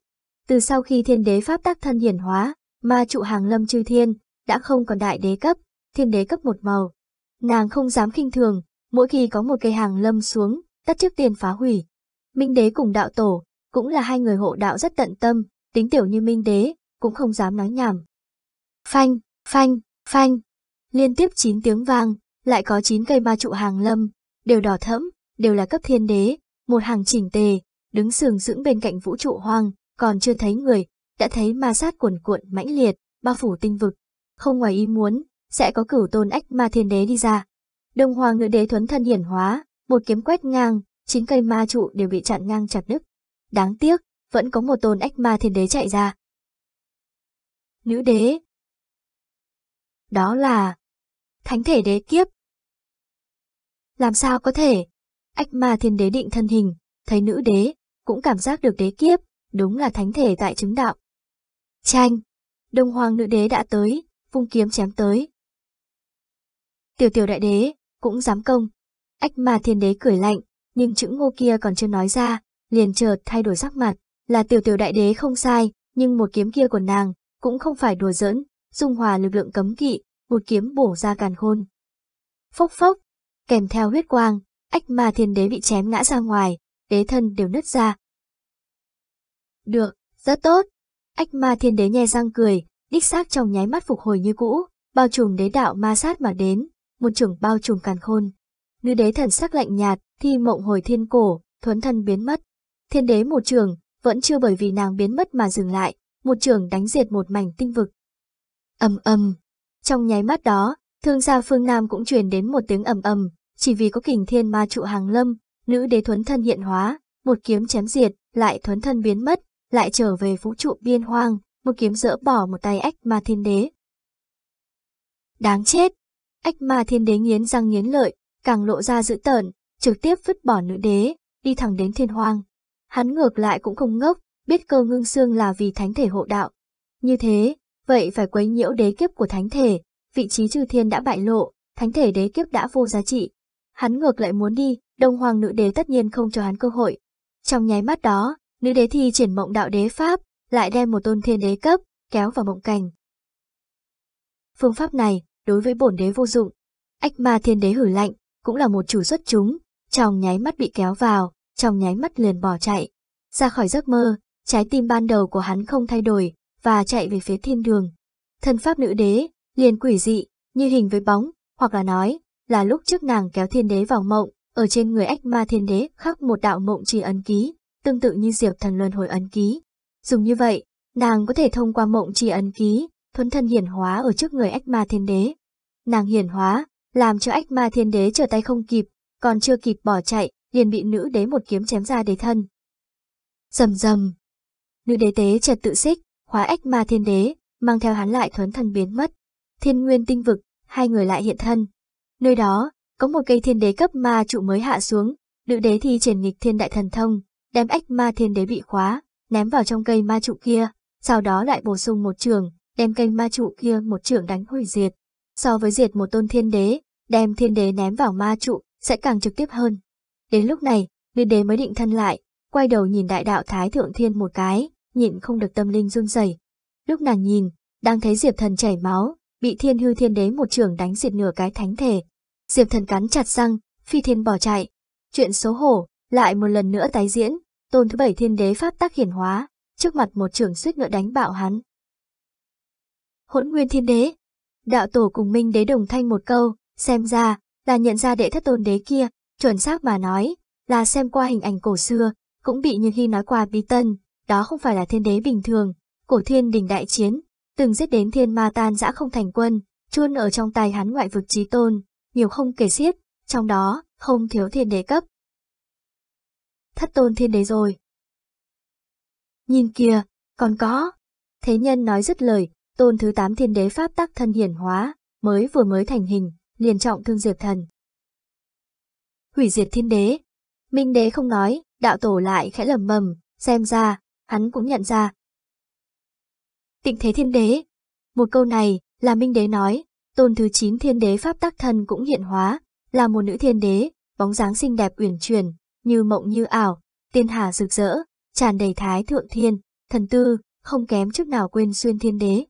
Từ sau khi thiên đế pháp tác thân hiển hóa, ma trụ hàng lâm chư thiên, đã không còn đại đế cấp, thiên đế cấp một màu. Nàng không dám khinh thường, mỗi khi có một cây hàng lâm xuống, tất trước tiên phá hủy. Minh đế cùng đạo tổ, cũng là hai người hộ đạo rất tận tâm, tính tiểu như Minh đế, cũng không dám nói nhảm. Phanh, phanh, phanh, liên tiếp 9 tiếng vang, lại có 9 cây ma trụ hàng lâm, đều đỏ thẫm, đều là cấp thiên đế, một hàng chỉnh tề, đứng sừng sững bên cạnh vũ trụ hoang, còn chưa thấy người, đã thấy ma sát cuồn cuộn mãnh liệt, bao phủ tinh vực. Không ngoài ý muốn, sẽ có cửu tôn ách ma thiên đế đi ra. Đông hoàng Ngự Đế thuấn thân hiển hóa, một kiếm quét ngang, chín cây ma trụ đều bị chặn ngang chặt đứt. Đáng tiếc, vẫn có một tôn ách ma thiên đế chạy ra. Nữ đế. Đó là Thánh thể đế kiếp. Làm sao có thể? Ách ma thiên đế định thân hình, thấy nữ đế, cũng cảm giác được đế kiếp, đúng là thánh thể tại chứng đạo. Tranh, đông hoàng nữ đế đã tới, vung kiếm chém tới. Tiểu tiểu đại đế, cũng dám công. Ách mà thiên đế cười lạnh, nhưng chữ ngô kia còn chưa nói ra, liền chợt thay đổi sắc mặt, là tiểu tiểu đại đế không sai, nhưng một kiếm kia của nàng, cũng không phải đùa giỡn, dung hòa lực lượng cấm kỵ, một kiếm bổ ra càn khôn. Phốc phốc, kèm theo huyết quang, ách mà thiên đế bị chém ngã ra ngoài, đế thân đều nứt ra. Được, rất tốt. Ách ma thiên đế nhe răng cười, đích xác trong nháy mắt phục hồi như cũ, bao trùm đế đạo ma sát mà đến, một trưởng bao trùm càn khôn. Nữ đế thần sắc lạnh nhạt, thi mộng hồi thiên cổ, thuấn thân biến mất. Thiên đế một trường, vẫn chưa bởi vì nàng biến mất mà dừng lại, một trường đánh diệt một mảnh tinh vực. Âm âm. Trong nháy mắt đó, thương gia phương Nam cũng truyền đến một tiếng ầm ầm, chỉ vì có kình thiên ma trụ hàng lâm, nữ đế thuấn thân hiện hóa, một kiếm chém diệt, lại thuấn thân biến mất, lại trở về vũ trụ biên hoang, một kiếm dỡ bỏ một tay ách ma thiên đế. Đáng chết, Ách ma thiên đế nghiến răng nghiến lợi, càng lộ ra dữ tợn, trực tiếp vứt bỏ nữ đế, đi thẳng đến thiên hoàng. Hắn ngược lại cũng không ngốc, biết cơ ngưng xương là vì thánh thể hộ đạo. Như thế, vậy phải quấy nhiễu đế kiếp của thánh thể, vị trí chư thiên đã bại lộ, thánh thể đế kiếp đã vô giá trị. Hắn ngược lại muốn đi, đông hoàng nữ đế tất nhiên không cho hắn cơ hội. Trong nháy mắt đó, nữ đế thi triển mộng đạo đế pháp, lại đem một tôn thiên đế cấp, kéo vào mộng cảnh. Phương pháp này, đối với bổn đế vô dụng. Ách ma thiên đế hử lạnh, cũng là một chủ xuất chúng, trong nháy mắt bị kéo vào, trong nháy mắt liền bỏ chạy. Ra khỏi giấc mơ, trái tim ban đầu của hắn không thay đổi, và chạy về phía thiên đường. Thân pháp nữ đế, liền quỷ dị, như hình với bóng, hoặc là nói, là lúc trước nàng kéo thiên đế vào mộng, ở trên người ách ma thiên đế khắc một đạo mộng chỉ ấn ký, tương tự như diệp thần luân hồi ấn ký. Dùng như vậy, nàng có thể thông qua mộng chỉ ấn ký, thuấn thân hiển hóa ở trước người ách ma thiên đế. Nàng hiển hóa, làm cho ách ma thiên đế trở tay không kịp, còn chưa kịp bỏ chạy, liền bị nữ đế một kiếm chém ra đế thân. Dầm dầm. Nữ đế tế chợt tự xích, khóa ách ma thiên đế, mang theo hắn lại thuấn thân biến mất. Thiên nguyên tinh vực, hai người lại hiện thân. Nơi đó, có một cây thiên đế cấp ma trụ mới hạ xuống, nữ đế thi triển nghịch thiên đại thần thông, đem ách ma thiên đế bị khóa, ném vào trong cây ma trụ kia, sau đó lại bổ sung một trường, đem kênh ma trụ kia một trưởng đánh hủy diệt. So với diệt một tôn thiên đế, đem thiên đế ném vào ma trụ sẽ càng trực tiếp hơn. Đến lúc này, Nguyên đế mới định thân lại, quay đầu nhìn đại đạo Thái Thượng Thiên một cái, nhịn không được tâm linh run rẩy. Lúc nàng nhìn, đang thấy Diệp Thần chảy máu, bị Thiên Hư Thiên Đế một trưởng đánh diệt nửa cái thánh thể. Diệp Thần cắn chặt răng, phi thiên bỏ chạy. Chuyện xấu hổ, lại một lần nữa tái diễn, tôn thứ bảy Thiên Đế pháp tác hiển hóa, trước mặt một trưởng suýt nữa đánh bạo hắn hỗn nguyên thiên đế. Đạo tổ cùng minh đế đồng thanh một câu, xem ra, là nhận ra đệ thất tôn đế kia, chuẩn xác mà nói, là xem qua hình ảnh cổ xưa, cũng bị như khi nói qua bí tân, đó không phải là thiên đế bình thường, cổ thiên đình đại chiến, từng giết đến thiên ma tan dã không thành quân, chôn ở trong tay hắn ngoại vực trí tôn, nhiều không kể xiết, trong đó, không thiếu thiên đế cấp. Thất tôn thiên đế rồi. Nhìn kìa, còn có. Thế nhân nói dứt lời, Tôn thứ tám thiên đế pháp tắc thân hiển hóa, mới vừa mới thành hình, liền trọng thương diệp thần. Hủy diệt thiên đế. Minh đế không nói, đạo tổ lại khẽ lầm mầm, xem ra, hắn cũng nhận ra. Tịnh thế thiên đế. Một câu này, là Minh đế nói, tôn thứ chín thiên đế pháp tắc thân cũng hiện hóa, là một nữ thiên đế, bóng dáng xinh đẹp uyển chuyển, như mộng như ảo, tiên hà rực rỡ, tràn đầy thái thượng thiên, thần tư, không kém trước nào quên xuyên thiên đế.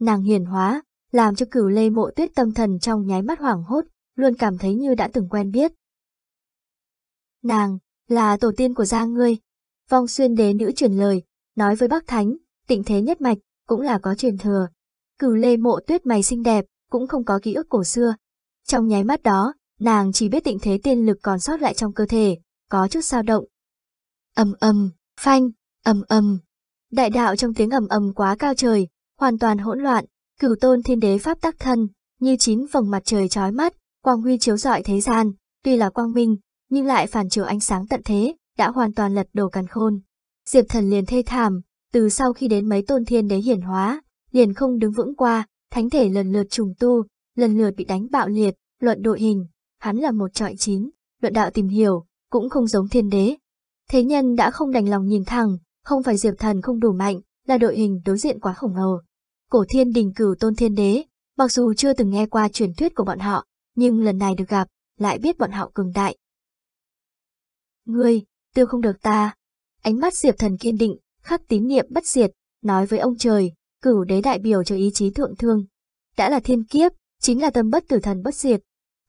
Nàng hiền hóa, làm cho cửu lê mộ tuyết tâm thần trong nháy mắt hoảng hốt, luôn cảm thấy như đã từng quen biết. Nàng, là tổ tiên của gia ngươi. Vong xuyên đế nữ truyền lời, nói với bác thánh, tịnh thế nhất mạch, cũng là có truyền thừa. Cửu lê mộ tuyết mày xinh đẹp, cũng không có ký ức cổ xưa. Trong nháy mắt đó, nàng chỉ biết tịnh thế tiên lực còn sót lại trong cơ thể, có chút dao động. ầm ầm, phanh, ầm ầm. Đại đạo trong tiếng ầm ầm quá cao trời, hoàn toàn hỗn loạn, cửu tôn thiên đế pháp tắc thân, như chín vầng mặt trời chói mắt, quang huy chiếu rọi thế gian, tuy là quang minh, nhưng lại phản chiếu ánh sáng tận thế, đã hoàn toàn lật đổ càn khôn. Diệp thần liền thê thảm, từ sau khi đến mấy tôn thiên đế hiển hóa, liền không đứng vững qua, thánh thể lần lượt trùng tu, lần lượt bị đánh bạo liệt, luận đội hình, hắn là một trọi chín, luận đạo tìm hiểu, cũng không giống thiên đế. Thế nhân đã không đành lòng nhìn thẳng, không phải Diệp Thần không đủ mạnh, là đội hình đối diện quá khổng lồ cổ thiên đình cửu tôn thiên đế, mặc dù chưa từng nghe qua truyền thuyết của bọn họ, nhưng lần này được gặp, lại biết bọn họ cường đại. Ngươi, tiêu không được ta. Ánh mắt Diệp Thần kiên định, khắc tín niệm bất diệt, nói với ông trời, cửu đế đại biểu cho ý chí thượng thương. Đã là thiên kiếp, chính là tâm bất tử thần bất diệt.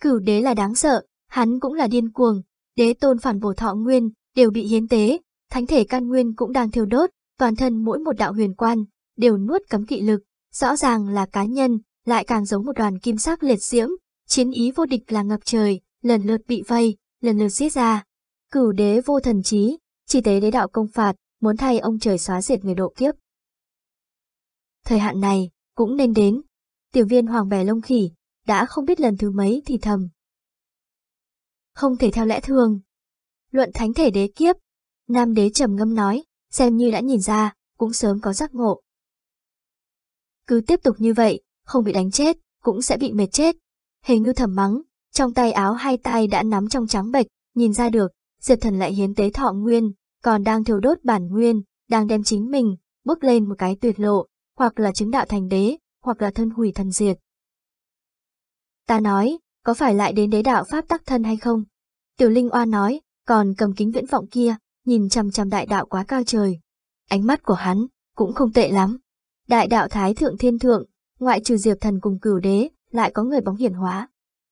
Cửu đế là đáng sợ, hắn cũng là điên cuồng, đế tôn phản bổ thọ nguyên, đều bị hiến tế, thánh thể căn nguyên cũng đang thiêu đốt, toàn thân mỗi một đạo huyền quan, đều nuốt cấm kỵ lực, rõ ràng là cá nhân, lại càng giống một đoàn kim sắc liệt diễm, chiến ý vô địch là ngập trời, lần lượt bị vây, lần lượt giết ra. Cửu đế vô thần trí, chỉ tế đế đạo công phạt, muốn thay ông trời xóa diệt người độ kiếp. Thời hạn này, cũng nên đến. Tiểu viên hoàng bè lông khỉ, đã không biết lần thứ mấy thì thầm. Không thể theo lẽ thường. Luận thánh thể đế kiếp, nam đế trầm ngâm nói, xem như đã nhìn ra, cũng sớm có giác ngộ. Cứ tiếp tục như vậy, không bị đánh chết, cũng sẽ bị mệt chết. Hình ngư thầm mắng, trong tay áo hai tay đã nắm trong trắng bệch, nhìn ra được, Diệp Thần lại hiến tế thọ nguyên, còn đang thiêu đốt bản nguyên, đang đem chính mình, bước lên một cái tuyệt lộ, hoặc là chứng đạo thành đế, hoặc là thân hủy thần diệt. Ta nói, có phải lại đến đế đạo pháp tắc thân hay không? Tiểu Linh Oa nói, còn cầm kính viễn vọng kia, nhìn chằm chằm đại đạo quá cao trời. Ánh mắt của hắn, cũng không tệ lắm. Đại đạo Thái Thượng Thiên Thượng, ngoại trừ Diệp Thần cùng cửu đế, lại có người bóng hiển hóa.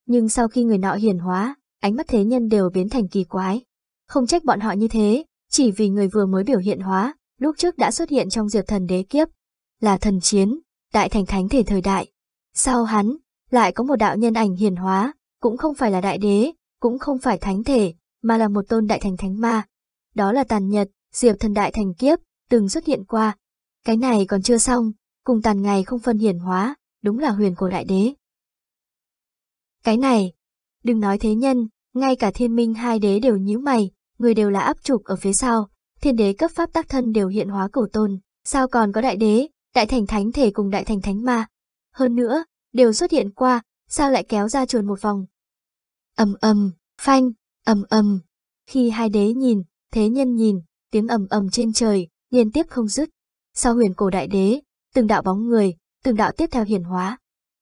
Nhưng sau khi người nọ hiển hóa, ánh mắt thế nhân đều biến thành kỳ quái. Không trách bọn họ như thế, chỉ vì người vừa mới biểu hiện hóa, lúc trước đã xuất hiện trong Diệp Thần đế kiếp. Là thần chiến, đại thành thánh thể thời đại. Sau hắn, lại có một đạo nhân ảnh hiển hóa, cũng không phải là đại đế, cũng không phải thánh thể, mà là một tôn đại thành thánh ma. Đó là tàn nhật, Diệp Thần đại thành kiếp, từng xuất hiện qua, cái này còn chưa xong, cùng tàn ngày không phân hiển hóa, đúng là huyền cổ đại đế. Cái này, đừng nói thế nhân, ngay cả thiên minh hai đế đều nhíu mày, người đều là áp trục ở phía sau, thiên đế cấp pháp tác thân đều hiện hóa cổ tôn, sao còn có đại đế, đại thành thánh thể cùng đại thành thánh ma. Hơn nữa, đều xuất hiện qua, sao lại kéo ra chuồn một vòng. ầm ầm, phanh, ầm ầm. Khi hai đế nhìn, thế nhân nhìn, tiếng ầm ầm trên trời, liên tiếp không dứt. Sau huyền cổ đại đế, từng đạo bóng người, từng đạo tiếp theo hiển hóa.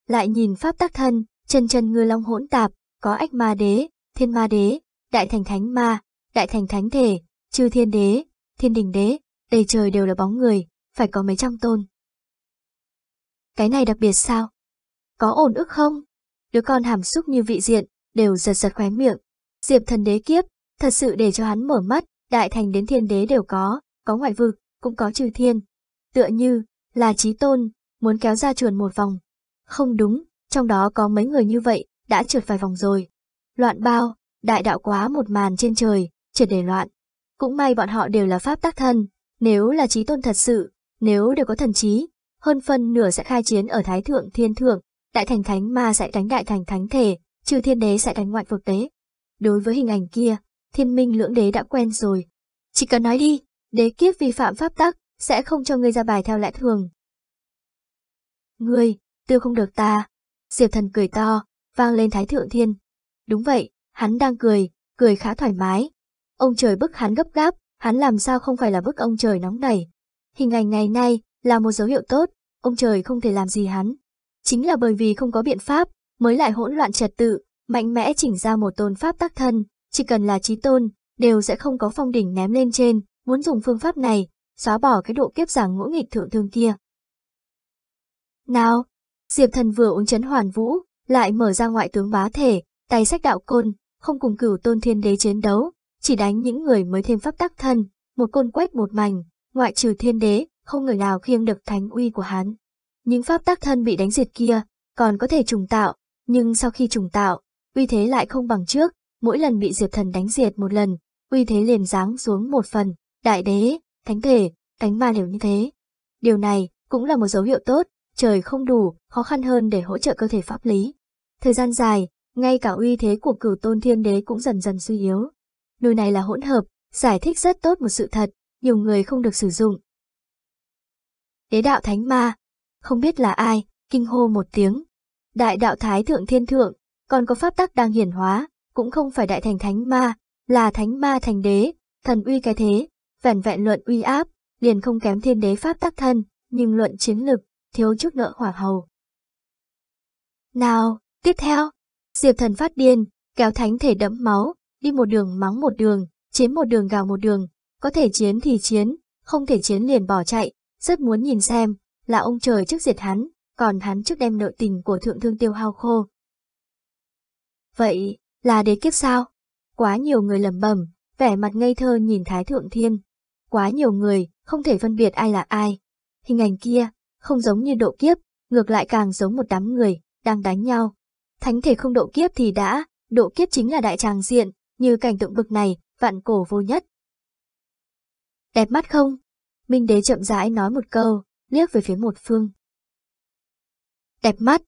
Lại nhìn pháp tác thân, chân chân ngư long hỗn tạp, có ách ma đế, thiên ma đế, đại thành thánh ma, đại thành thánh thể, chư thiên đế, thiên đình đế, đầy trời đều là bóng người, phải có mấy trăm tôn. Cái này đặc biệt sao? Có ổn ức không? Đứa con hàm xúc như vị diện, đều giật giật khóe miệng. Diệp thần đế kiếp, thật sự để cho hắn mở mắt, đại thành đến thiên đế đều có, có ngoại vực, cũng có trừ thiên, tựa như là trí tôn, muốn kéo ra chuồn một vòng. Không đúng, trong đó có mấy người như vậy, đã trượt vài vòng rồi. Loạn bao, đại đạo quá một màn trên trời, triệt để loạn. Cũng may bọn họ đều là pháp tác thân, nếu là trí tôn thật sự, nếu đều có thần trí, hơn phân nửa sẽ khai chiến ở Thái Thượng Thiên Thượng, Đại Thành Thánh Ma sẽ đánh Đại Thành Thánh Thể, trừ Thiên Đế sẽ đánh ngoại vực đế. Đối với hình ảnh kia, Thiên Minh Lưỡng Đế đã quen rồi. Chỉ cần nói đi, đế kiếp vi phạm pháp tắc, sẽ không cho ngươi ra bài theo lẽ thường. Ngươi, tiêu không được ta. Diệp thần cười to, vang lên thái thượng thiên. Đúng vậy, hắn đang cười, cười khá thoải mái. Ông trời bức hắn gấp gáp, hắn làm sao không phải là bức ông trời nóng nảy. Hình ảnh ngày nay là một dấu hiệu tốt, ông trời không thể làm gì hắn. Chính là bởi vì không có biện pháp, mới lại hỗn loạn trật tự, mạnh mẽ chỉnh ra một tôn pháp tác thân, chỉ cần là trí tôn, đều sẽ không có phong đỉnh ném lên trên, muốn dùng phương pháp này, xóa bỏ cái độ kiếp giảng ngũ nghịch thượng thương kia. Nào, Diệp Thần vừa uống chấn hoàn vũ, lại mở ra ngoại tướng bá thể, tay sách đạo côn, không cùng cửu tôn thiên đế chiến đấu, chỉ đánh những người mới thêm pháp tắc thân, một côn quét một mảnh, ngoại trừ thiên đế, không người nào khiêng được thánh uy của hắn. Những pháp tắc thân bị đánh diệt kia, còn có thể trùng tạo, nhưng sau khi trùng tạo, uy thế lại không bằng trước, mỗi lần bị Diệp Thần đánh diệt một lần, uy thế liền giáng xuống một phần, đại đế, thánh thể, cánh ma đều như thế. Điều này cũng là một dấu hiệu tốt, trời không đủ, khó khăn hơn để hỗ trợ cơ thể pháp lý. Thời gian dài, ngay cả uy thế của cửu tôn thiên đế cũng dần dần suy yếu. nơi này là hỗn hợp, giải thích rất tốt một sự thật, nhiều người không được sử dụng. Đế đạo thánh ma, không biết là ai, kinh hô một tiếng. Đại đạo thái thượng thiên thượng, còn có pháp tắc đang hiển hóa, cũng không phải đại thành thánh ma, là thánh ma thành đế, thần uy cái thế, vẻn vẹn luận uy áp, liền không kém thiên đế pháp tắc thân, nhưng luận chiến lực, thiếu chút nợ hỏa hầu. Nào, tiếp theo, Diệp thần phát điên, kéo thánh thể đẫm máu, đi một đường mắng một đường, chiếm một đường gào một đường, có thể chiến thì chiến, không thể chiến liền bỏ chạy, rất muốn nhìn xem, là ông trời trước diệt hắn, còn hắn trước đem nợ tình của thượng thương tiêu hao khô. Vậy, là đế kiếp sao? Quá nhiều người lầm bẩm vẻ mặt ngây thơ nhìn Thái Thượng Thiên quá nhiều người, không thể phân biệt ai là ai. Hình ảnh kia, không giống như độ kiếp, ngược lại càng giống một đám người, đang đánh nhau. Thánh thể không độ kiếp thì đã, độ kiếp chính là đại tràng diện, như cảnh tượng bực này, vạn cổ vô nhất. Đẹp mắt không? Minh đế chậm rãi nói một câu, liếc về phía một phương. Đẹp mắt!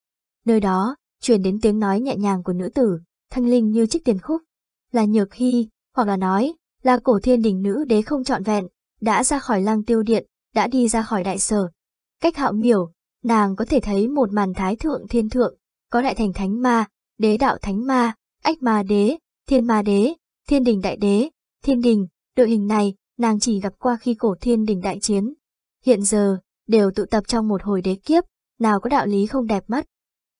Nơi đó, truyền đến tiếng nói nhẹ nhàng của nữ tử, thanh linh như chiếc tiền khúc. Là nhược hy, hoặc là nói, là cổ thiên đình nữ đế không trọn vẹn, đã ra khỏi lăng tiêu điện, đã đi ra khỏi đại sở. Cách hạo miểu, nàng có thể thấy một màn thái thượng thiên thượng, có đại thành thánh ma, đế đạo thánh ma, ách ma đế, thiên ma đế, thiên đình đại đế, thiên đình, đội hình này nàng chỉ gặp qua khi cổ thiên đình đại chiến. Hiện giờ, đều tụ tập trong một hồi đế kiếp, nào có đạo lý không đẹp mắt,